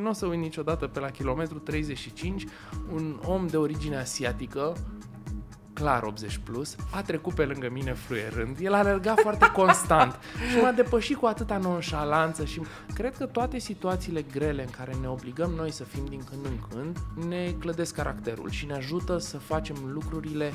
Nu o să uit niciodată pe la kilometru 35 un om de origine asiatică clar 80 plus, a trecut pe lângă mine fluierând, el a alergat foarte constant și m-a depășit cu atâta nonșalanță și cred că toate situațiile grele în care ne obligăm noi să fim din când în când ne clădesc caracterul și ne ajută să facem lucrurile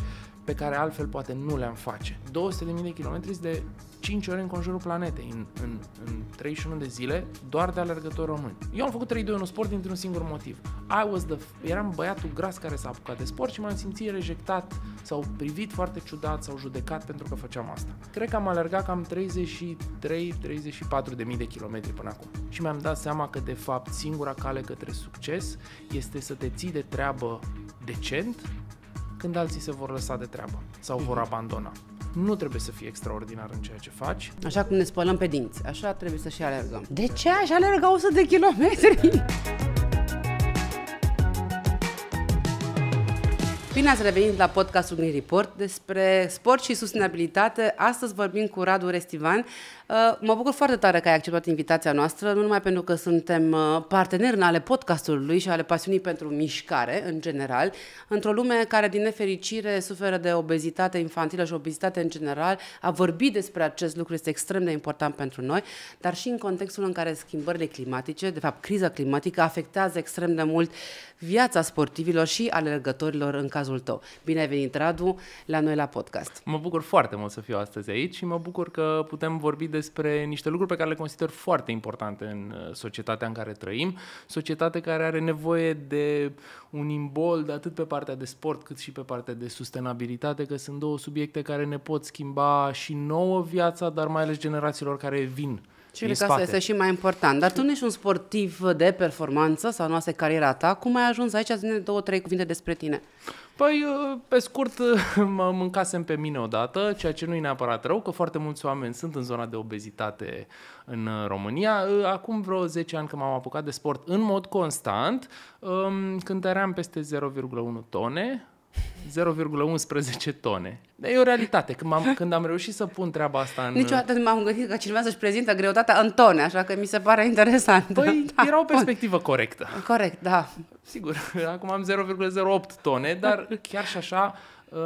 pe care altfel poate nu le-am face. 200.000 de kilometri de 5 ore în conjurul planetei, în, în, în 31 de zile, doar de alergători români. Eu am făcut 3-2 în sport dintr-un singur motiv. I was the... Eram băiatul gras care s-a apucat de sport și m-am simțit rejectat sau privit foarte ciudat sau judecat pentru că făceam asta. Cred că am alergat cam 33-34 de mii de kilometri până acum. Și mi-am dat seama că, de fapt, singura cale către succes este să te ții de treabă decent, când alții se vor lăsa de treabă sau vor mhm. abandona. Nu trebuie să fii extraordinar în ceea ce faci. Așa cum ne spălăm pe dinți, așa trebuie să și alergăm. De ce aș alerga 100 de kilometri? Bine ați revenit la podcastul Green Report despre sport și sustenabilitate. Astăzi vorbim cu Radu Restivan. Uh, mă bucur foarte tare că ai acceptat invitația noastră, nu numai pentru că suntem uh, parteneri în ale podcastului și ale pasiunii pentru mișcare, în general, într-o lume care, din nefericire, suferă de obezitate infantilă și obezitate în general. A vorbi despre acest lucru este extrem de important pentru noi, dar și în contextul în care schimbările climatice, de fapt criza climatică, afectează extrem de mult viața sportivilor și alergătorilor în cazul cazul tău. Bine ai venit, Radu, la noi la podcast. Mă bucur foarte mult să fiu astăzi aici și mă bucur că putem vorbi despre niște lucruri pe care le consider foarte importante în uh, societatea în care trăim, societate care are nevoie de un imbold atât pe partea de sport cât și pe partea de sustenabilitate, că sunt două subiecte care ne pot schimba și nouă viața, dar mai ales generațiilor care vin și cred că asta este și mai important. Dar tu nu ești un sportiv de performanță sau nu asta e cariera ta. Cum ai ajuns aici? azi două, trei cuvinte despre tine. Păi, uh, pe scurt, mă mâncasem pe mine odată, ceea ce nu e neapărat rău, că foarte mulți oameni sunt în zona de obezitate în uh, România. Uh, acum vreo 10 ani că m-am apucat de sport în mod constant, um, cântăream peste 0,1 tone, 0,11 tone. Dar e o realitate. Când am, când am reușit să pun treaba asta în... Niciodată nu m-am gândit că cineva să-și prezintă greutatea în tone, așa că mi se pare interesant. Păi da, era o perspectivă corectă. Corect, da. Sigur, acum am 0,08 tone, dar chiar și așa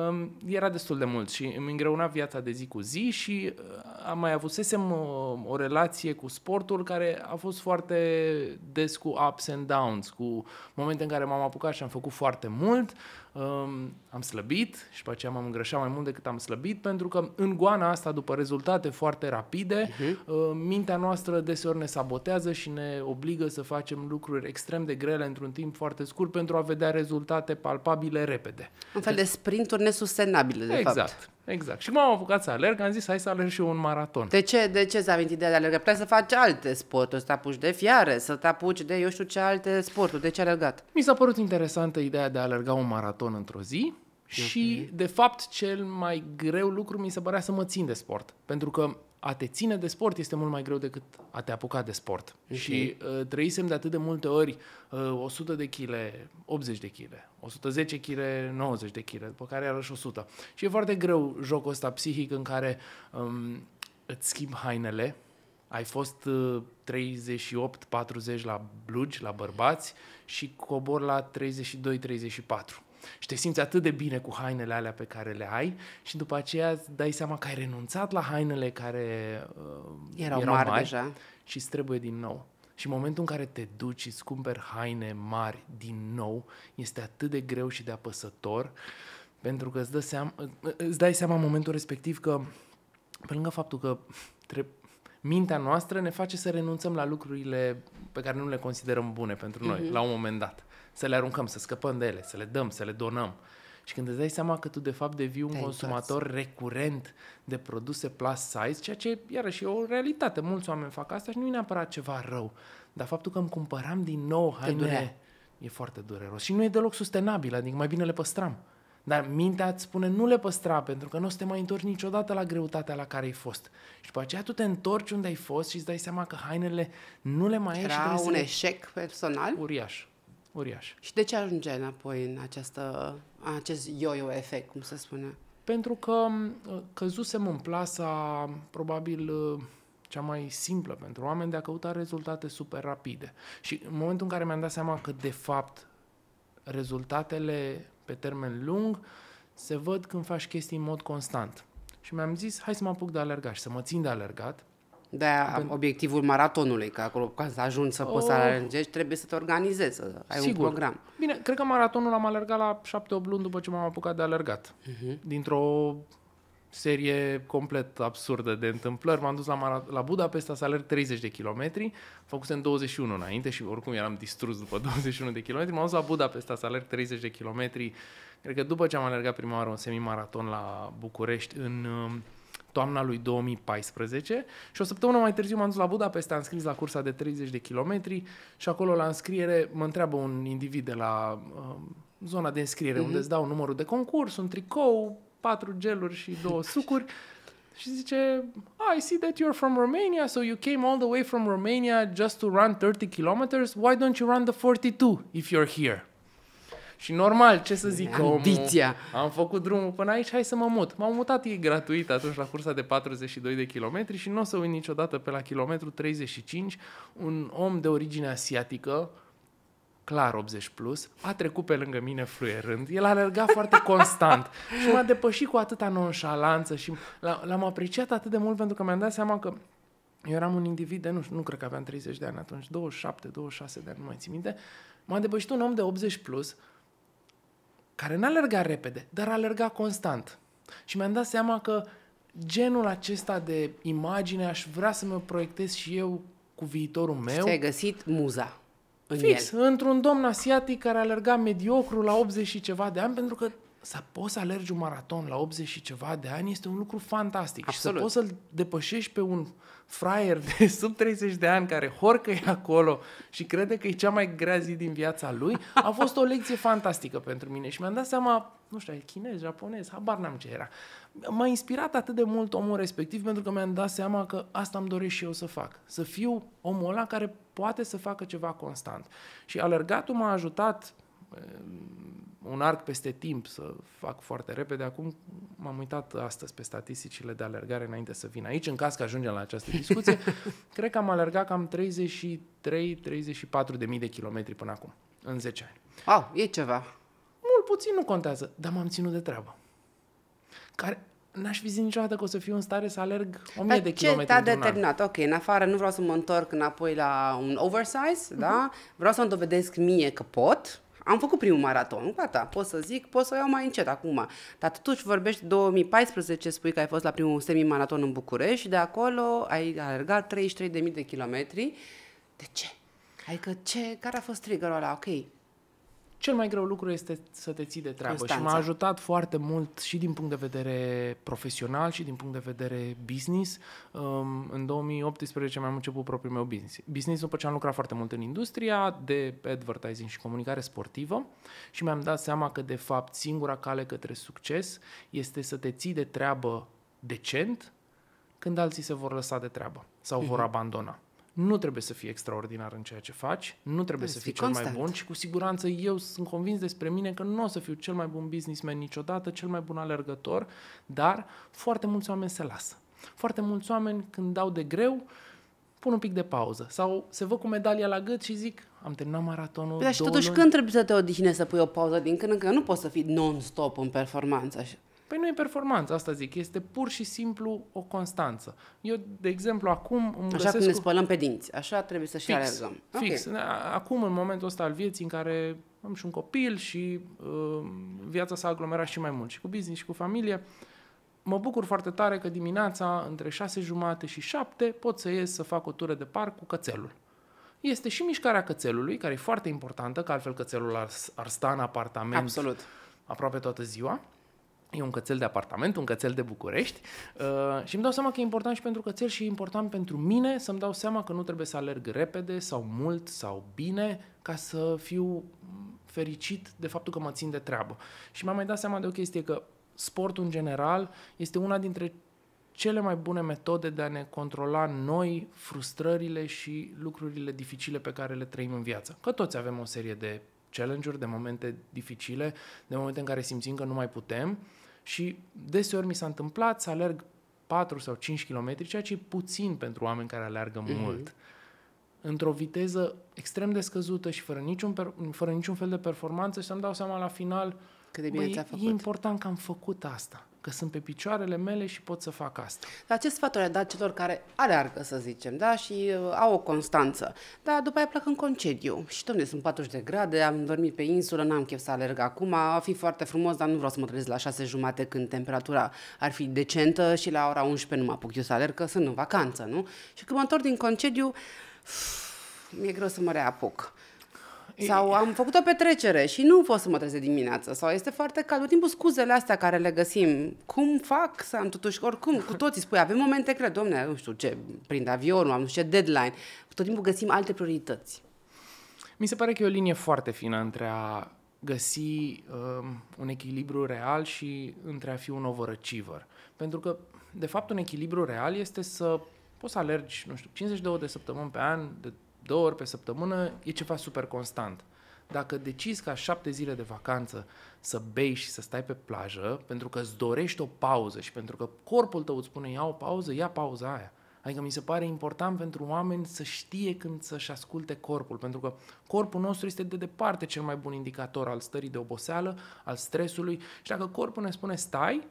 um, era destul de mult și îmi îngreuna viața de zi cu zi și uh, am mai avusesem o, uh, o relație cu sportul care a fost foarte des cu ups and downs, cu momente în care m-am apucat și am făcut foarte mult, um, am slăbit și după aceea m-am îngrășat mai mult decât am slăbit, pentru că în goana asta, după rezultate foarte rapide, uh-huh. uh, mintea noastră deseori ne sabotează și ne obligă să facem lucruri extrem de grele într-un timp foarte scurt pentru a vedea rezultate palpabile repede. Un fel de sprinturi nesustenabile, de exact. fapt. Exact. Exact. Și m am apucat să alerg, am zis hai să alerg și eu un maraton. De ce, de ce s-a venit ideea de alergă? Puteai să faci alte sporturi, să te apuci de fiare, să te apuci de eu știu ce alte sporturi. De ce alergat? Mi s-a părut interesantă ideea de a alerga un maraton într-o zi. Și, okay. de fapt, cel mai greu lucru mi se părea să mă țin de sport. Pentru că a te ține de sport este mult mai greu decât a te apuca de sport. Okay. Și uh, trăisem de atât de multe ori uh, 100 de chile, 80 de chile, 110 chile, 90 de chile, după care iarăși 100. Și e foarte greu jocul ăsta psihic în care um, îți schimbi hainele, ai fost uh, 38-40 la blugi, la bărbați și cobor la 32-34 și te simți atât de bine cu hainele alea pe care le ai și după aceea îți dai seama că ai renunțat la hainele care uh, erau, erau mari, mari deja și îți trebuie din nou. Și în momentul în care te duci și îți cumperi haine mari din nou, este atât de greu și de apăsător pentru că îți, dă seama, îți dai seama în momentul respectiv că pe lângă faptul că trebuie mintea noastră ne face să renunțăm la lucrurile pe care nu le considerăm bune pentru noi, mm-hmm. la un moment dat să le aruncăm, să scăpăm de ele, să le dăm, să le donăm. Și când îți dai seama că tu de fapt devii un consumator întorți. recurent de produse plus size, ceea ce iarăși e o realitate. Mulți oameni fac asta și nu e neapărat ceva rău. Dar faptul că îmi cumpăram din nou haine e foarte dureros și nu e deloc sustenabil, adică mai bine le păstram. Dar mintea îți spune nu le păstra pentru că nu o să te mai întorci niciodată la greutatea la care ai fost. Și după aceea tu te întorci unde ai fost și îți dai seama că hainele nu le mai ai. Era și un le... eșec personal? Uriaș uriaș. Și de ce ajungeai înapoi în această, acest yo-yo efect, cum se spune? Pentru că căzusem în plasa, probabil, cea mai simplă pentru oameni de a căuta rezultate super rapide. Și în momentul în care mi-am dat seama că, de fapt, rezultatele pe termen lung se văd când faci chestii în mod constant. Și mi-am zis, hai să mă apuc de alergat și să mă țin de alergat de obiectivul maratonului, că acolo ca să ajungi să poți să oh. alergești, trebuie să te organizezi, să ai Sigur. un program. Bine, cred că maratonul am alergat la 7-8 luni după ce m-am apucat de alergat. Uh-huh. Dintr-o serie complet absurdă de întâmplări. M-am dus la, Mara- la Budapesta să alerg 30 de kilometri, făcusem 21 înainte și oricum eram distrus după 21 de kilometri. M-am dus la Budapesta să alerg 30 de kilometri. Cred că după ce am alergat prima oară un semimaraton la București în um, toamna lui 2014 și o săptămână mai târziu m-am dus la Budapest, am scris la cursa de 30 de kilometri și acolo la înscriere mă întreabă un individ de la uh, zona de înscriere mm-hmm. unde îți dau numărul de concurs, un tricou, patru geluri și două sucuri și zice I see that you're from Romania, so you came all the way from Romania just to run 30 kilometers, why don't you run the 42 if you're here? Și normal, ce să zic Ambiția. omul, am făcut drumul până aici, hai să mă mut. M-am mutat e gratuit atunci la cursa de 42 de kilometri și nu o să uit niciodată pe la kilometru 35 un om de origine asiatică, clar 80 plus, a trecut pe lângă mine fluierând. El a alergat foarte constant și m-a depășit cu atâta nonșalanță și l-am apreciat atât de mult pentru că mi-am dat seama că eu eram un individ de, nu știu, nu cred că aveam 30 de ani atunci, 27, 26 de ani, nu mai țin minte, m-a depășit un om de 80 plus care n-a alergat repede, dar a alergat constant. Și mi-am dat seama că genul acesta de imagine aș vrea să mă proiectez și eu cu viitorul meu. Și ai găsit muza în Fix, el. într-un domn asiatic care alergat mediocru la 80 și ceva de ani, pentru că să poți să alergi un maraton la 80 și ceva de ani este un lucru fantastic. Absolut. Și să poți să-l depășești pe un fraier de sub 30 de ani care horcă e acolo și crede că e cea mai grea zi din viața lui, a fost o lecție fantastică pentru mine și mi-am dat seama, nu știu, chinez, japonez, habar n-am ce era. M-a inspirat atât de mult omul respectiv pentru că mi-am dat seama că asta îmi doresc și eu să fac. Să fiu omul ăla care poate să facă ceva constant. Și alergatul m-a ajutat Ehm, un arc peste timp, să fac foarte repede. Acum m-am uitat astăzi pe statisticile de alergare înainte să vin aici, în caz că ajungem la această discuție. cred că am alergat cam 33-34 de mii de kilometri până acum, în 10 ani. A, e ceva. Mult puțin nu contează, dar m-am ținut de treabă. Care, n-aș fi zis niciodată că o să fiu în stare să alerg 1000 Dar de kilometri Ce te-a determinat? An. Ok, în afară nu vreau să mă întorc înapoi la un oversize, uh-huh. da? Vreau să-mi dovedesc mie că pot, am făcut primul maraton, gata, pot să zic, pot să o iau mai încet acum. Dar totuși vorbești 2014, spui că ai fost la primul semi-maraton în București și de acolo ai alergat 33.000 de kilometri. De ce? Adică ce, care a fost triggerul ăla? Ok, cel mai greu lucru este să te ții de treabă Constanța. și m-a ajutat foarte mult și din punct de vedere profesional și din punct de vedere business. Um, în 2018 mi-am început propriul meu business. Business după ce am lucrat foarte mult în industria de advertising și comunicare sportivă și mi-am dat seama că de fapt singura cale către succes este să te ții de treabă decent când alții se vor lăsa de treabă sau uh-huh. vor abandona nu trebuie să fii extraordinar în ceea ce faci, nu trebuie să fii cel mai bun și cu siguranță eu sunt convins despre mine că nu o să fiu cel mai bun businessman niciodată, cel mai bun alergător, dar foarte mulți oameni se lasă. Foarte mulți oameni când dau de greu, pun un pic de pauză sau se văd cu medalia la gât și zic am terminat maratonul. Păi, dar și totuși luni. când trebuie să te odihnești să pui o pauză din când în când? Nu poți să fii non-stop în performanță. Așa. Păi nu e performanță, asta zic, este pur și simplu o constanță. Eu, de exemplu, acum îmi Așa cum ne spălăm pe dinți, așa trebuie să și realizăm. Fix, okay. Da, acum în momentul ăsta al vieții în care am și un copil și uh, viața s-a aglomerat și mai mult și cu business și cu familie, mă bucur foarte tare că dimineața între șase jumate și șapte pot să ies să fac o tură de parc cu cățelul este și mișcarea cățelului, care e foarte importantă, că altfel cățelul ar, ar sta în apartament Absolut. aproape toată ziua. E un cățel de apartament, un cățel de București uh, și îmi dau seama că e important și pentru cățel și e important pentru mine să-mi dau seama că nu trebuie să alerg repede sau mult sau bine ca să fiu fericit de faptul că mă țin de treabă. Și mi-am mai dat seama de o chestie că sportul în general este una dintre cele mai bune metode de a ne controla noi frustrările și lucrurile dificile pe care le trăim în viață. Că toți avem o serie de challenge-uri, de momente dificile, de momente în care simțim că nu mai putem, și deseori mi s-a întâmplat să alerg 4 sau 5 km, ceea ce e puțin pentru oameni care alergă mm-hmm. mult, într-o viteză extrem de scăzută și fără niciun, per- fără niciun fel de performanță și să-mi dau seama la final cât de bine ți-a făcut. E important că am făcut asta că sunt pe picioarele mele și pot să fac asta. Dar ce sfat ai dat celor care aleargă, să zicem, da, și uh, au o constanță, dar după aia plec în concediu și, domne, sunt 40 de grade, am dormit pe insulă, n-am chef să alerg acum, a fi foarte frumos, dar nu vreau să mă trezesc la 6 jumate când temperatura ar fi decentă și la ora 11 nu mă apuc eu să alerg, că sunt în vacanță, nu? Și când mă întorc din concediu, mi-e greu să mă reapuc. Sau am făcut o petrecere și nu pot să mă trezesc dimineața. Sau este foarte cald. Tot timpul scuzele astea care le găsim. Cum fac să am totuși, oricum, cu toții spui, avem momente, cred, domne, nu știu ce, prind avionul, am nu știu ce deadline. Tot timpul găsim alte priorități. Mi se pare că e o linie foarte fină între a găsi um, un echilibru real și între a fi un overachiever. Pentru că, de fapt, un echilibru real este să poți să alergi, nu știu, 52 de săptămâni pe an, de două ori pe săptămână, e ceva super constant. Dacă decizi ca șapte zile de vacanță să bei și să stai pe plajă, pentru că îți dorești o pauză și pentru că corpul tău îți spune ia o pauză, ia pauza aia. Adică mi se pare important pentru oameni să știe când să-și asculte corpul, pentru că corpul nostru este de departe cel mai bun indicator al stării de oboseală, al stresului și dacă corpul ne spune stai,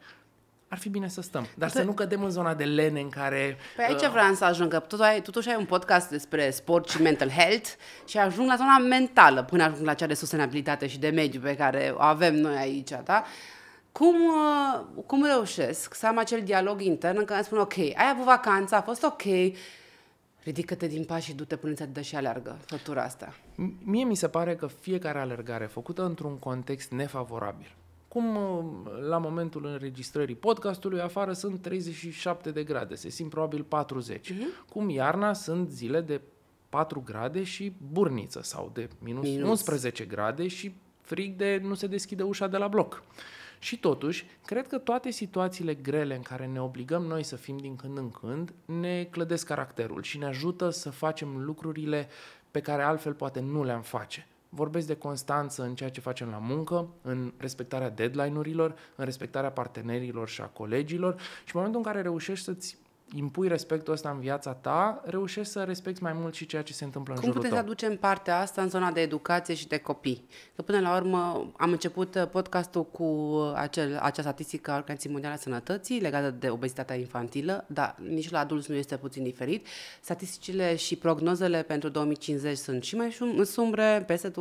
ar fi bine să stăm. Dar păi- să nu cădem în zona de lene în care... Păi aici uh... vreau să ajungă. Totuși ai, totuși ai un podcast despre sport și mental health și ajung la zona mentală până ajung la cea de sustenabilitate și de mediu pe care o avem noi aici, da? Cum, uh, cum reușesc să am acel dialog intern în care spun, ok, ai avut vacanța, a fost ok, ridică-te din pași și du-te până ți-a și alergă, fătura asta. Mie mi se pare că fiecare alergare făcută într-un context nefavorabil, cum uh, la momentul înregistrării podcastului afară sunt 37 de grade, se simt probabil 40. Uh-huh. Mhm. Cum iarna sunt zile de 4 grade și burniță sau de minus, minus 11 grade și frig de nu se deschide ușa de la bloc. Și totuși, cred că toate situațiile grele în care ne obligăm noi să fim din când în când ne clădesc caracterul și ne ajută să facem lucrurile pe care altfel poate nu le-am face. Vorbesc de constanță în ceea ce facem la muncă, în respectarea deadline-urilor, în respectarea partenerilor și a colegilor și în momentul în care reușești să-ți impui respectul ăsta în viața ta, reușești să respecti mai mult și ceea ce se întâmplă Cum în jurul tău. Cum puteți aduce în partea asta în zona de educație și de copii? Că până la urmă am început uh, podcastul cu uh, acel, acea statistică a Organizației Mondiale a Sănătății legată de obezitatea infantilă, dar nici la adulți nu este puțin diferit. Statisticile și prognozele pentru 2050 sunt și mai sumbre, peste 27%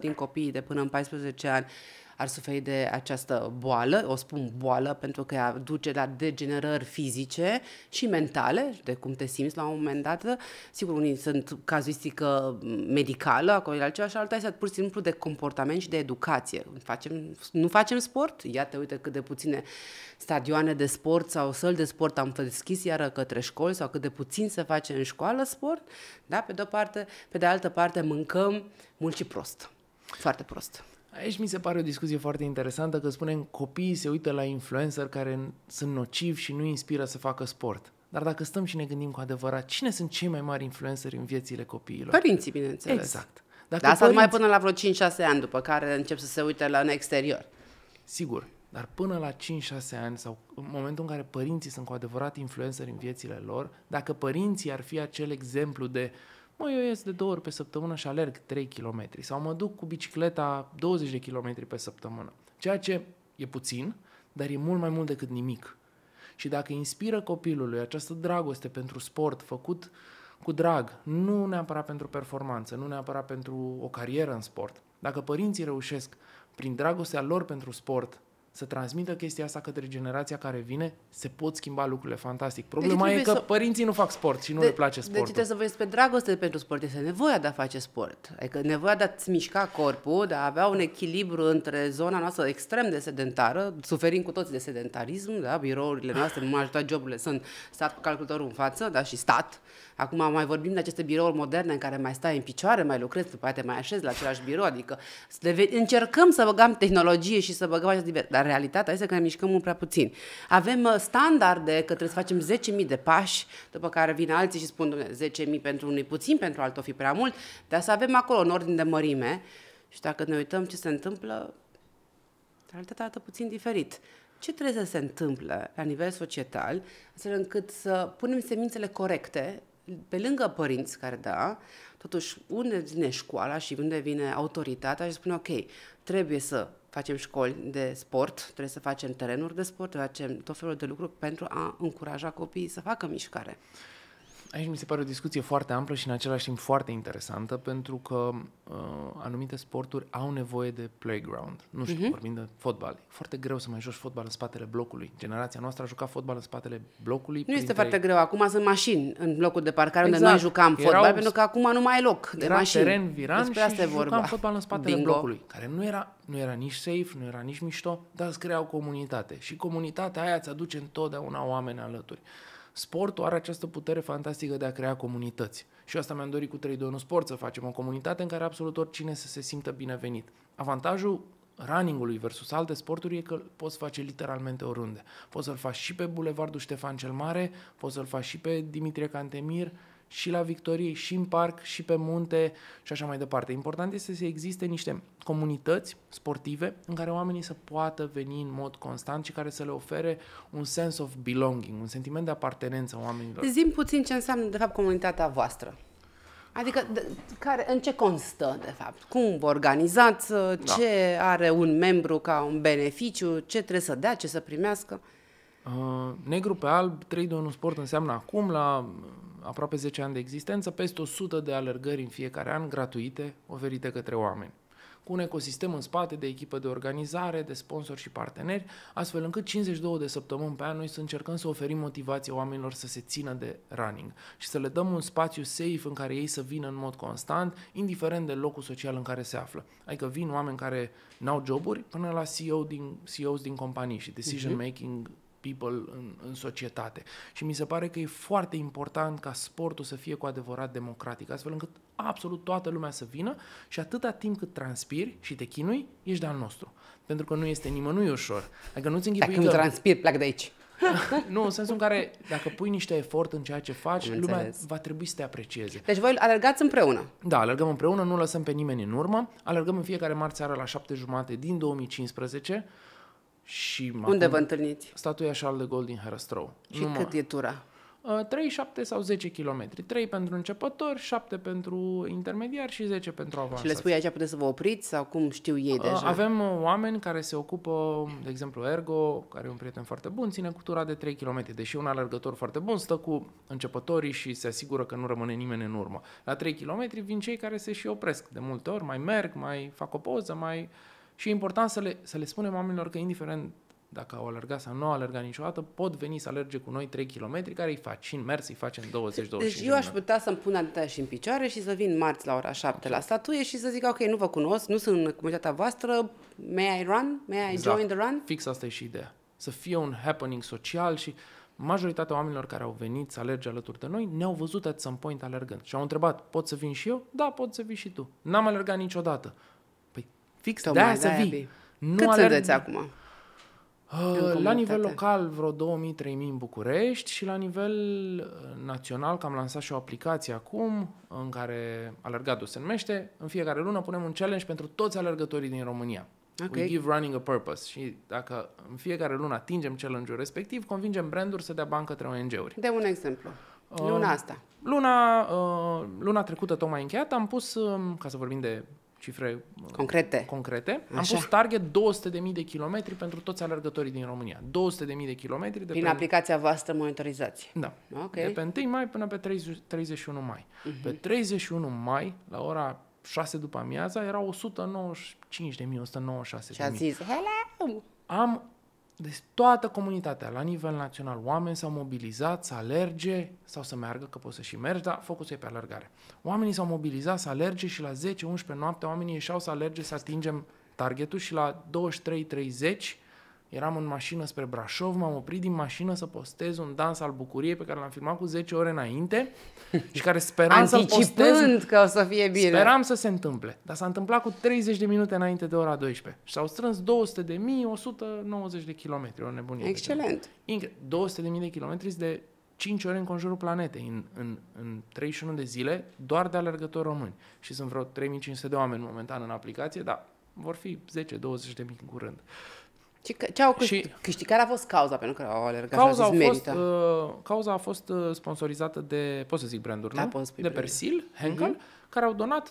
din copiii de până în 14 ani ar suferi de această boală, o spun boală pentru că ea duce la degenerări fizice și mentale, de cum te simți la un moment dat. Sigur, unii sunt cazuistică medicală, acolo altceva și alta este pur și simplu de comportament și de educație. Facem, nu facem sport? Iată, uite cât de puține stadioane de sport sau săli de sport am deschis iară către școli sau cât de puțin se face în școală sport, da? pe de-o parte, pe de altă parte mâncăm mult și prost. Foarte prost. Aici mi se pare o discuție foarte interesantă că spunem copiii se uită la influencer care sunt nocivi și nu inspiră să facă sport. Dar dacă stăm și ne gândim cu adevărat, cine sunt cei mai mari influenceri în viețile copiilor? Părinții, bineînțeles. Exact. Dacă Dar asta părinți... mai până la vreo 5-6 ani, după care încep să se uite la în exterior. Sigur, dar până la 5-6 ani sau în momentul în care părinții sunt cu adevărat influenceri în viețile lor, dacă părinții ar fi acel exemplu de uh, mă, eu ies de două ori pe săptămână și alerg 3 km sau mă duc cu bicicleta 20 de km pe săptămână. Ceea ce e puțin, dar e mult mai mult decât nimic. Și dacă inspiră copilului această dragoste pentru sport făcut cu drag, nu neapărat pentru performanță, nu neapărat pentru o carieră în sport, dacă părinții reușesc prin dragostea lor pentru sport să transmită chestia asta către generația care vine, se pot schimba lucrurile fantastic. Deci Problema deci e că să... părinții nu fac sport și nu de, le place deci sportul. Deci trebuie să vezi pe dragoste pentru sport, este nevoia de a face sport. Adică nevoia de a-ți mișca corpul, de a avea un echilibru între zona noastră extrem de sedentară, suferim cu toți de sedentarism, da? birourile noastre, nu m-a ajutat joburile, sunt stat cu calculatorul în față, da? și stat, Acum mai vorbim de aceste birouri moderne în care mai stai în picioare, mai lucrezi, poate mai așezi la același birou, adică încercăm să băgăm tehnologie și să băgăm această dar realitatea este că ne mișcăm mult prea puțin. Avem uh, standarde că trebuie să facem 10.000 de pași, după care vin alții și spun 10.000 pentru unii puțin, pentru altul fi prea mult, dar să avem acolo în ordine de mărime și dacă ne uităm ce se întâmplă, realitatea arată puțin diferit. Ce trebuie să se întâmple la nivel societal, astfel încât să punem semințele corecte pe lângă părinți care da, totuși unde vine școala și unde vine autoritatea și spune ok, trebuie să facem școli de sport, trebuie să facem terenuri de sport, trebuie să facem tot felul de lucruri pentru a încuraja copiii să facă mișcare aici mi se pare o discuție foarte amplă și în același timp foarte interesantă, pentru că uh, anumite sporturi au nevoie de playground. Nu știu, uh-huh. vorbim de fotbal. E foarte greu să mai joci fotbal în spatele blocului. Generația noastră a jucat fotbal în spatele blocului. Nu printre... este foarte greu. Acum sunt mașini în locul de parcare exact. unde noi jucam Erau... fotbal, pentru că acum nu mai e loc de era mașini. teren viran Despre asta și jucam vorba. fotbal în spatele Bingo. blocului, care nu era, nu era nici safe, nu era nici mișto, dar îți creau comunitate. Și comunitatea aia îți aduce întotdeauna oameni alături sportul are această putere fantastică de a crea comunități. Și asta mi-am dorit cu 3 2 sport, să facem o comunitate în care absolut oricine să se simtă binevenit. Avantajul runningului versus alte sporturi e că poți face literalmente oriunde. Poți să-l faci și pe Bulevardul Ștefan cel Mare, poți să-l faci și pe Dimitrie Cantemir, și la victorie, și în parc, și pe munte și așa mai departe. Important este să existe niște comunități sportive în care oamenii să poată veni în mod constant și care să le ofere un sense of belonging, un sentiment de apartenență oamenilor. Zim puțin ce înseamnă, de fapt, comunitatea voastră. Adică, de, care, în ce constă, de fapt? Cum vă organizați? Ce da. Ce are un membru ca un beneficiu? Ce trebuie să dea? Ce să primească? Uh, negru pe alb, 3, 2, 1 sport înseamnă acum la aproape 10 ani de existență, peste 100 de alergări în fiecare an gratuite oferite către oameni cu un ecosistem în spate de echipă de organizare, de sponsori și parteneri, astfel încât 52 de săptămâni pe an noi să încercăm să oferim motivație oamenilor să se țină de running și să le dăm un spațiu safe în care ei să vină în mod constant, indiferent de locul social în care se află. Adică vin oameni care n-au joburi până la CEO din, CEOs din companii și decision mhm. making uh-huh people în, în societate. Și mi se pare că e foarte important ca sportul să fie cu adevărat democratic, astfel încât absolut toată lumea să vină și atâta timp cât transpiri și te chinui, ești de-al nostru. Pentru că nu este nimănui ușor. Adică nu-ți închipui Dacă că... nu transpiri, plec de aici. nu, în sensul în care dacă pui niște efort în ceea ce faci, Am lumea înțeles. va trebui să te aprecieze. Deci voi alergați împreună. Da, alergăm împreună, nu lăsăm pe nimeni în urmă. Alergăm în fiecare marți seară la șapte jumate din 2015 și Unde vă întâlniți? Statuia Charles de Gaulle din Herăstrău. Și Numai. cât e tura? 3, uh, 7 sau 10 km. 3 pentru începători, 7 pentru intermediari și 10 pentru avansați. Și le spui aici puteți să vă opriți sau cum știu ei uh, deja? Avem uh, oameni care se ocupă, de exemplu Ergo, care e un prieten foarte bun, ține cu tura de 3 km, deși un alergător foarte bun stă cu începătorii și se asigură că nu rămâne nimeni în urmă. La 3 km vin cei care se și opresc de multe ori, mai merg, mai fac o poză, mai și e important să le, să le spunem oamenilor că indiferent dacă au alergat sau nu au alergat niciodată, pot veni să alerge cu noi 3 km, care îi faci în mers, îi facem 20 25 Deci eu aș putea să-mi pun atâtea și în picioare și să vin marți la ora 7 la exact. statuie și să zic, ok, nu vă cunosc, nu sunt în comunitatea voastră, may I run? May I exact. join the run? Fix asta e și ideea. Să fie un happening social și majoritatea oamenilor care au venit să alerge alături de noi ne-au văzut at some point alergând și au întrebat, pot să vin și eu? Da, pot să vii și tu. N-am alergat niciodată Fix Tocmai, de-aia să vii. nu Cât alerg... sunteți acum? Uh, la nivel local, vreo 2000-3000 în București și la nivel uh, național, că am lansat și o aplicație acum, în care Alergatul se numește, în fiecare lună punem un challenge pentru toți alergătorii din România. Okay. We give running a purpose. Și dacă în fiecare lună atingem challenge-ul respectiv, convingem branduri să dea bani către ONG-uri. De un exemplu. Uh, luna asta. Uh, luna, uh, luna trecută, tocmai încheiat, am pus, uh, ca să vorbim de cifre uh, concrete. concrete. Am pus target 200.000 de kilometri pentru toți alergătorii din România. 200.000 de kilometri. De Prin pe... aplicația voastră monitorizați. Da. Okay. De pe 1 mai până pe 30, 31 mai. Uh-huh. Pe 31 mai, la ora 6 după amiaza, erau 195.196.000. Și a zis, hello! Am deci toată comunitatea, la nivel național, oameni s-au mobilizat să alerge sau să meargă, că poți să și mergi, dar focusul e pe alergare. Oamenii s-au mobilizat să alerge și la 10-11 noapte oamenii ieșeau să alerge, să atingem targetul și la 23-30 Eram în mașină spre Brașov, m-am oprit din mașină să postez un dans al bucuriei pe care l-am filmat cu 10 ore înainte și care speram să postez. că o să fie bine. Speram să se întâmple, dar s-a întâmplat cu 30 de minute înainte de ora 12 și s-au strâns 200 de mii, 190 de kilometri, o nebunie. Excelent. De 200 de mii de kilometri de 5 ore în conjurul planetei, în, în, în 31 de zile, doar de alergători români. Și sunt vreo 3500 de oameni momentan în aplicație, dar vor fi 10-20 de mii în curând. Uh, ce, ce au câștig, și câștig? Care a fost cauza pentru că au alergat cauza și a zis, fost, Uh, cauza a fost uh, sponsorizată de, pot să zic branduri, da, nu? De Persil, mhm. Henkel, uh-huh. care au donat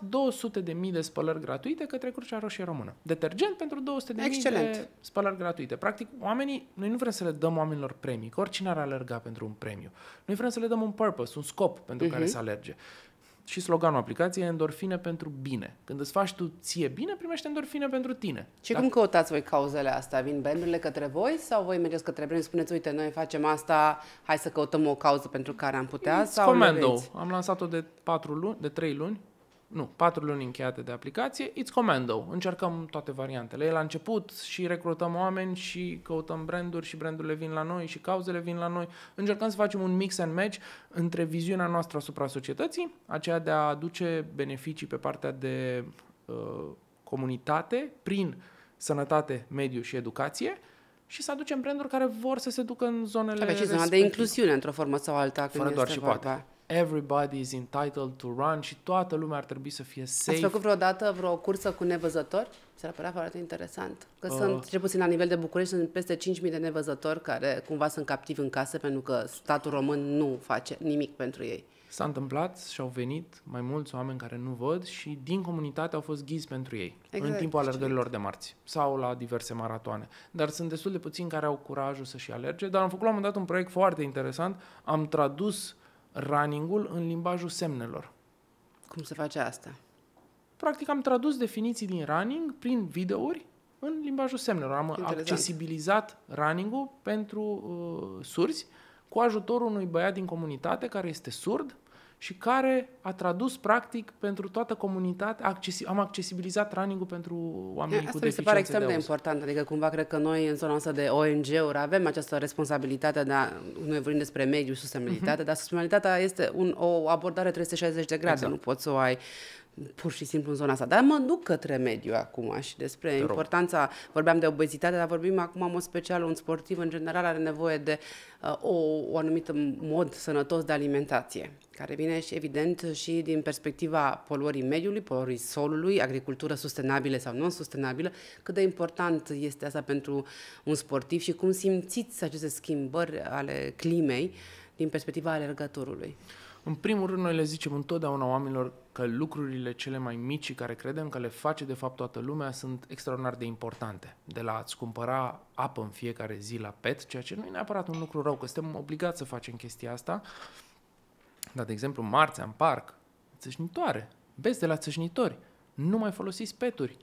200.000 de spălări gratuite către Crucea Roșie Română. Detergent pentru 200.000 de, de spălări gratuite. Practic, oamenii, noi nu vrem să le dăm oamenilor premii, că oricine ar alerga pentru un premiu. Noi vrem să le dăm un purpose, un scop pentru uh-huh. care mhm. să alerge și sloganul aplicației endorfine pentru bine. Când îți faci tu ție bine, primești endorfine pentru tine. Și Dacă... cum căutați voi cauzele astea? Vin bandurile către voi sau voi mergeți către brand spuneți, uite, noi facem asta, hai să căutăm o cauză pentru care am putea? It's sau Am lansat-o de 4 luni, de 3 luni nu, patru luni încheiate de aplicație, it's Commando. Încercăm toate variantele. E la început și recrutăm oameni și căutăm branduri și brandurile vin la noi și cauzele vin la noi. Încercăm să facem un mix and match între viziunea noastră asupra societății, aceea de a aduce beneficii pe partea de uh, comunitate prin sănătate, mediu și educație, și să aducem branduri care vor să se ducă în zonele Avea și zona respectiv. de inclusiune, într-o formă sau alta. Fără doar și poate. Vorba everybody is entitled to run și toată lumea ar trebui să fie safe. Ați făcut vreodată vreo cursă cu nevăzători? S-ar părea foarte interesant. Că uh, sunt, cel puțin la nivel de București, sunt peste 5.000 de nevăzători care cumva sunt captivi în casă pentru că statul român nu face nimic pentru ei. S-a întâmplat și au venit mai mulți oameni care nu văd și din comunitate au fost ghizi pentru ei exact. în timpul alergărilor de marți sau la diverse maratoane. Dar sunt destul de puțini care au curajul să și alerge, dar am făcut la un moment dat un proiect foarte interesant, am tradus uh, runningul în limbajul semnelor. Cum se face asta? Practic am tradus definiții din running prin videouri în limbajul semnelor. Am Interesant. accesibilizat running-ul pentru uh, surzi cu ajutorul unui băiat din comunitate care este surd și care a tradus practic pentru toată comunitatea, accesi- am accesibilizat running pentru oamenii Asta cu deficiențe Asta se pare extrem de, de important, adică cumva cred că noi în zona asta de ONG-uri avem această responsabilitate, de a, noi vorbim despre mediu, sustenabilitate, uh-huh. dar sustenabilitatea este un, o abordare 360 de grade, exact. nu poți să o ai pur și simplu în zona asta. Dar mă duc către mediu acum și despre Te rog. vorbeam de obezitate, dar vorbim acum în mod special, un sportiv în general are nevoie de uh, o, o anumită mod sănătos de alimentație, care vine și evident și din perspectiva poluării mediului, poluării solului, agricultură sustenabilă sau non-sustenabilă, cât de important este asta pentru un sportiv și cum simțiți aceste schimbări ale climei din perspectiva alergătorului. În primul rând, noi le zicem întotdeauna oamenilor că lucrurile cele mai mici care credem că le face de fapt toată lumea sunt extraordinar de importante. De la a-ți cumpăra apă în fiecare zi la PET, ceea ce nu e neapărat un lucru rău, că suntem obligați să facem chestia asta. Dar, de exemplu, marțea în parc, țâșnitoare, bezi de la țâșnitori, nu mai folosiți peturi.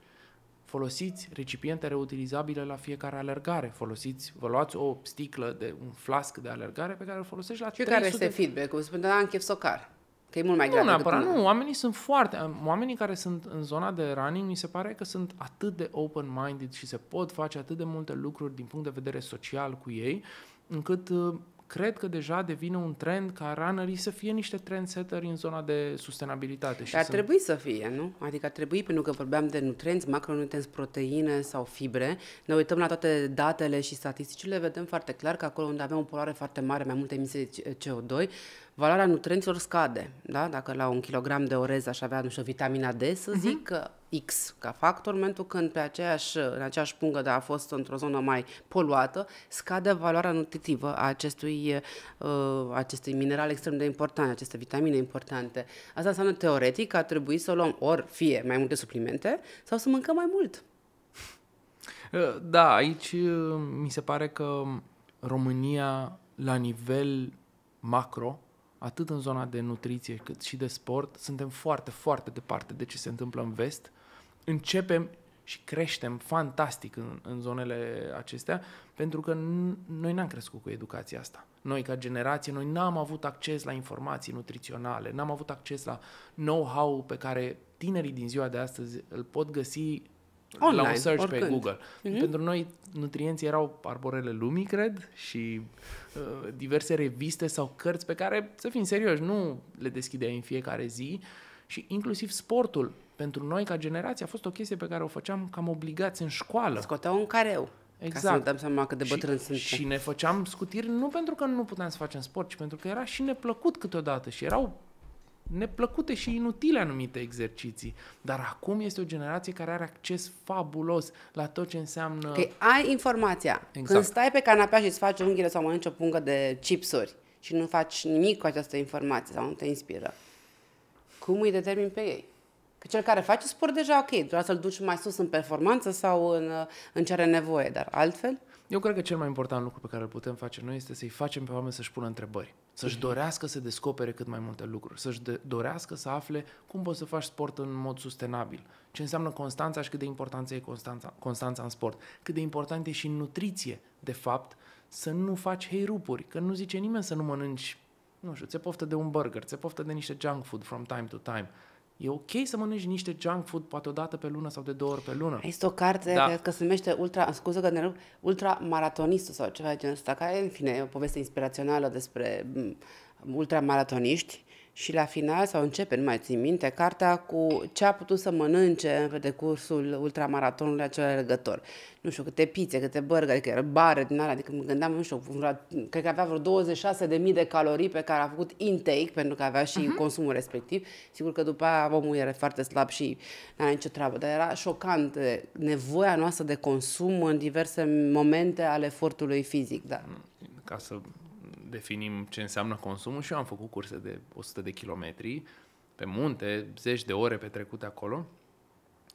Folosiți recipiente reutilizabile la fiecare alergare. Folosiți, vă luați o sticlă de un flasc de alergare pe care îl folosești la Și 300... care este feedback-ul? Spunea da, am chef socar. Că e mult mai greu. Nu neapărat, nu. Oamenii sunt foarte... Oamenii care sunt în zona de running, mi se pare că sunt atât de open-minded și se pot face atât de multe lucruri din punct de vedere social cu ei, încât cred că deja devine un trend ca runnerii să fie niște trendsetteri în zona de sustenabilitate. Și ar să... trebui să fie, nu? Adică ar trebui, pentru că vorbeam de nutrienți, macronutrienți, proteine sau fibre, ne uităm la toate datele și statisticile, vedem foarte clar că acolo unde avem o poluare foarte mare, mai multe emisii de CO2, valoarea nutrienților scade. Da? Dacă la un kilogram de orez aș avea, nu știu, vitamina D, să mhm. zic uh-huh. că X ca factor, în momentul când pe aceeași, în aceeași pungă, dar a fost într-o zonă mai poluată, scade valoarea nutritivă a acestui, uh, acestui mineral extrem de important, aceste vitamine importante. Asta înseamnă teoretic că ar trebui să luăm ori fie mai multe suplimente sau să mâncăm mai mult. Uh, da, aici uh, mi se pare că România, la nivel macro, atât în zona de nutriție cât și de sport, suntem foarte, foarte departe de ce se întâmplă în vest începem și creștem fantastic în, în zonele acestea, pentru că noi n-am crescut cu educația asta. Noi, ca generație, noi n-am avut acces la informații nutriționale, n-am avut acces la know-how pe care tinerii din ziua de astăzi îl pot găsi Online, la un search oricând. pe Google. Mm-hmm. Pentru noi, nutrienții erau arborele lumii, cred, și uh, diverse reviste sau cărți pe care, să fim serioși, nu le deschideai în fiecare zi și inclusiv sportul pentru noi, ca generație, a fost o chestie pe care o făceam cam obligați în școală. Scoteau un careu. Exact. Ca să exact. seama cât de bătrân și, sunt. Și ne făceam scutiri nu pentru că nu puteam să facem sport, ci pentru că era și neplăcut câteodată și erau neplăcute și inutile anumite exerciții. Dar acum este o generație care are acces fabulos la tot ce înseamnă... Că ai informația. Exact. Când stai pe canapea și îți faci unghiile sau mănânci o pungă de chipsuri și nu faci nimic cu această informație sau nu te inspiră, cum îi determin pe ei? Că cel care face sport deja, ok, doar să-l duci mai sus în performanță sau în, în ce are nevoie, dar altfel? Eu cred că cel mai important lucru pe care îl putem face noi este să-i facem pe oameni să-și pună întrebări, să-și mhm. dorească să descopere cât mai multe lucruri, să-și dorească să afle cum poți să faci sport în mod sustenabil, ce înseamnă constanța și cât de importantă e constanța, constanța în sport, cât de important e și în nutriție, de fapt, să nu faci hei rupuri, că nu zice nimeni să nu mănânci, nu știu, ți-e poftă de un burger, ți-e poftă de niște junk food from time to time, E ok să mănânci niște junk food poate o dată pe lună sau de două ori pe lună. Este o carte da. că se numește Ultra, scuză că ne Ultra Maratonistul sau ceva de genul ăsta, care în fine e o poveste inspirațională despre ultramaratoniști și la final, sau începe, nu mai țin minte, cartea cu ce a putut să mănânce pe decursul ultramaratonului acela regător. Nu știu, câte pizze, câte burgeri, câte bare din alea, adică mă gândeam, nu știu, vreo, cred că avea vreo 26.000 de calorii pe care a făcut intake, pentru că avea și uh-huh. consumul respectiv. Sigur că după aia omul era foarte slab și n-a nicio treabă, dar era șocant eh, nevoia noastră de consum în diverse momente ale efortului fizic, da. Ca să definim ce înseamnă consumul și eu am făcut curse de 100 de kilometri pe munte, zeci de ore petrecute acolo.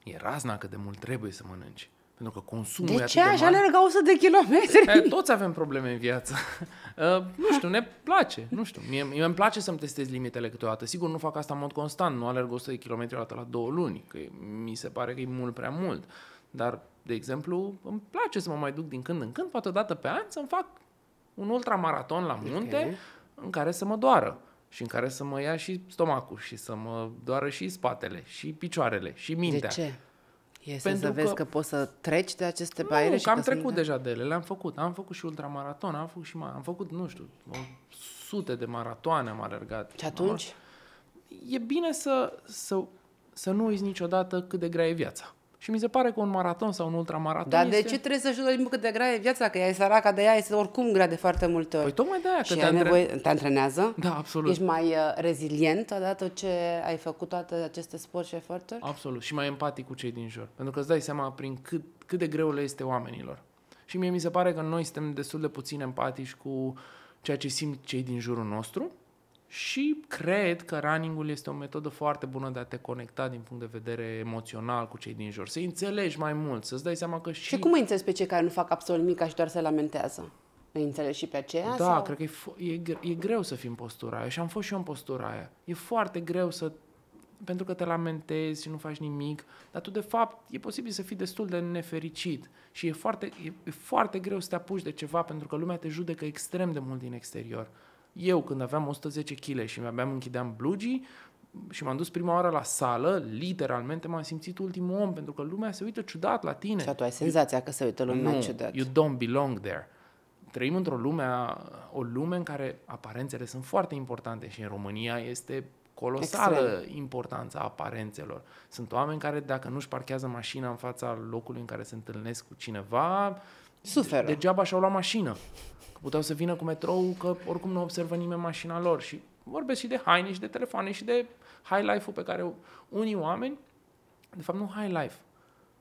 E razna cât de mult trebuie să mănânci. Pentru că consumul de e ce aș alerga 100 de kilometri? E, toți avem probleme în viață. Uh, nu știu, ne place. Nu știu. Mie, mie îmi place să-mi testez limitele câteodată. Sigur, nu fac asta în mod constant. Nu alerg 100 de kilometri o dată la două luni. Că mi se pare că e mult prea mult. Dar, de exemplu, îmi place să mă mai duc din când în când, poate o dată pe an, să-mi fac un ultramaraton la munte okay. în care să mă doară și în care să mă ia și stomacul și să mă doară și spatele și picioarele și mintea. De ce? Este Pentru să vezi că... poți să treci de aceste nu, bariere nu, și am trecut deja de ele, le-am făcut. Am făcut și ultramaraton, am făcut și mai... am făcut, nu știu, sute de maratoane am alergat. Și atunci? E bine să, să, să nu uiți niciodată cât de grea e viața. Și mi se pare că un maraton sau un ultramaraton Dar este... de ce trebuie să-și dă cât de grea e viața? Că ea e săracă, de ea este oricum grea de foarte multe ori. Păi tocmai de aia că te, antre... nevoie... te antrenează. Da, absolut. Ești mai uh, rezilient odată ce ai făcut toate aceste sport și eforturi. Absolut. Și mai empatic cu cei din jur. Pentru că îți dai seama prin cât, cât de greu le este oamenilor. Și mie mi se pare că noi suntem destul de puțin empatici cu ceea ce simt cei din jurul nostru și cred că runningul este o metodă foarte bună de a te conecta din punct de vedere emoțional cu cei din jur, să înțelegi mai mult, să-ți dai seama că și... Și cum îi înțelegi pe cei care nu fac absolut nimic și doar se lamentează? Îi înțelegi și pe aceea? Da, sau? cred că e, e, e greu să fii în postura aia și am fost și eu în postura aia. E foarte greu să... pentru că te lamentezi și nu faci nimic, dar tu de fapt e posibil să fii destul de nefericit și e foarte, e, e foarte greu să te apuci de ceva pentru că lumea te judecă extrem de mult din exterior. Eu, când aveam 110 kg și mi-abia închideam blugii, și m-am dus prima oară la sală, literalmente m-am simțit ultimul om, pentru că lumea se uită ciudat la tine. Și tu ai senzația you, că se uită lumea nu, ciudat. you don't belong there. Trăim într-o lume, o lume în care aparențele sunt foarte importante și în România este colosală Extrem. importanța aparențelor. Sunt oameni care dacă nu-și parchează mașina în fața locului în care se întâlnesc cu cineva, Suferă. De, degeaba și-au luat mașină. Că puteau să vină cu metrou, că oricum nu observă nimeni mașina lor. Și vorbesc și de haine și de telefoane și de high life-ul pe care unii oameni, de fapt nu high life,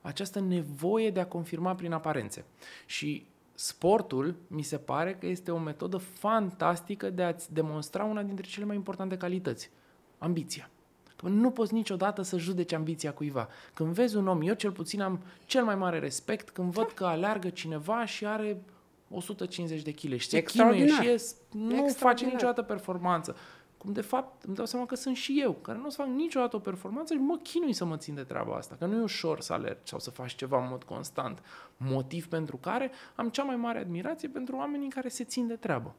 această nevoie de a confirma prin aparențe. Și sportul mi se pare că este o metodă fantastică de a-ți demonstra una dintre cele mai importante calități, ambiția. Păi nu poți niciodată să judeci ambiția cuiva. Când vezi un om, eu cel puțin am cel mai mare respect când văd că aleargă cineva și are 150 de kg și se chinuie și ies, nu face niciodată performanță. Cum de fapt îmi dau seama că sunt și eu, care nu o să fac niciodată o performanță și mă chinui să mă țin de treaba asta, că nu e ușor să alergi sau să faci ceva în mod constant. Motiv pentru care am cea mai mare admirație pentru oamenii care se țin de treabă.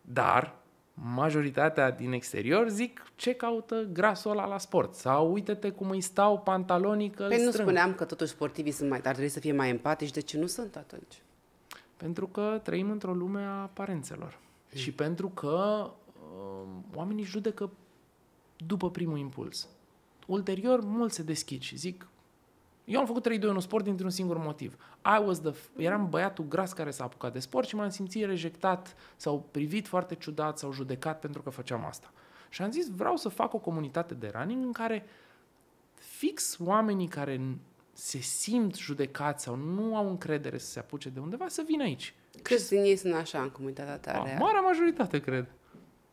Dar majoritatea din exterior zic ce caută grasul ăla la sport sau uite-te cum îi stau pantalonii că Păi nu strâng. spuneam că totuși sportivii sunt mai, ar trebui să fie mai empatici, de ce nu sunt atunci? Pentru că trăim într-o lume a aparențelor mm. și pentru că uh, oamenii judecă după primul impuls. Ulterior, mulți se deschid și zic, eu am făcut 3-2 1 sport dintr-un singur motiv. I was the... Eram băiatul gras care s-a apucat de sport și m-am simțit rejectat sau privit foarte ciudat sau judecat pentru că făceam asta. Și am zis, vreau să fac o comunitate de running în care fix oamenii care se simt judecați sau nu au încredere să se apuce de undeva, să vină aici. Câți din ei sunt așa în comunitatea ta? marea majoritate, cred.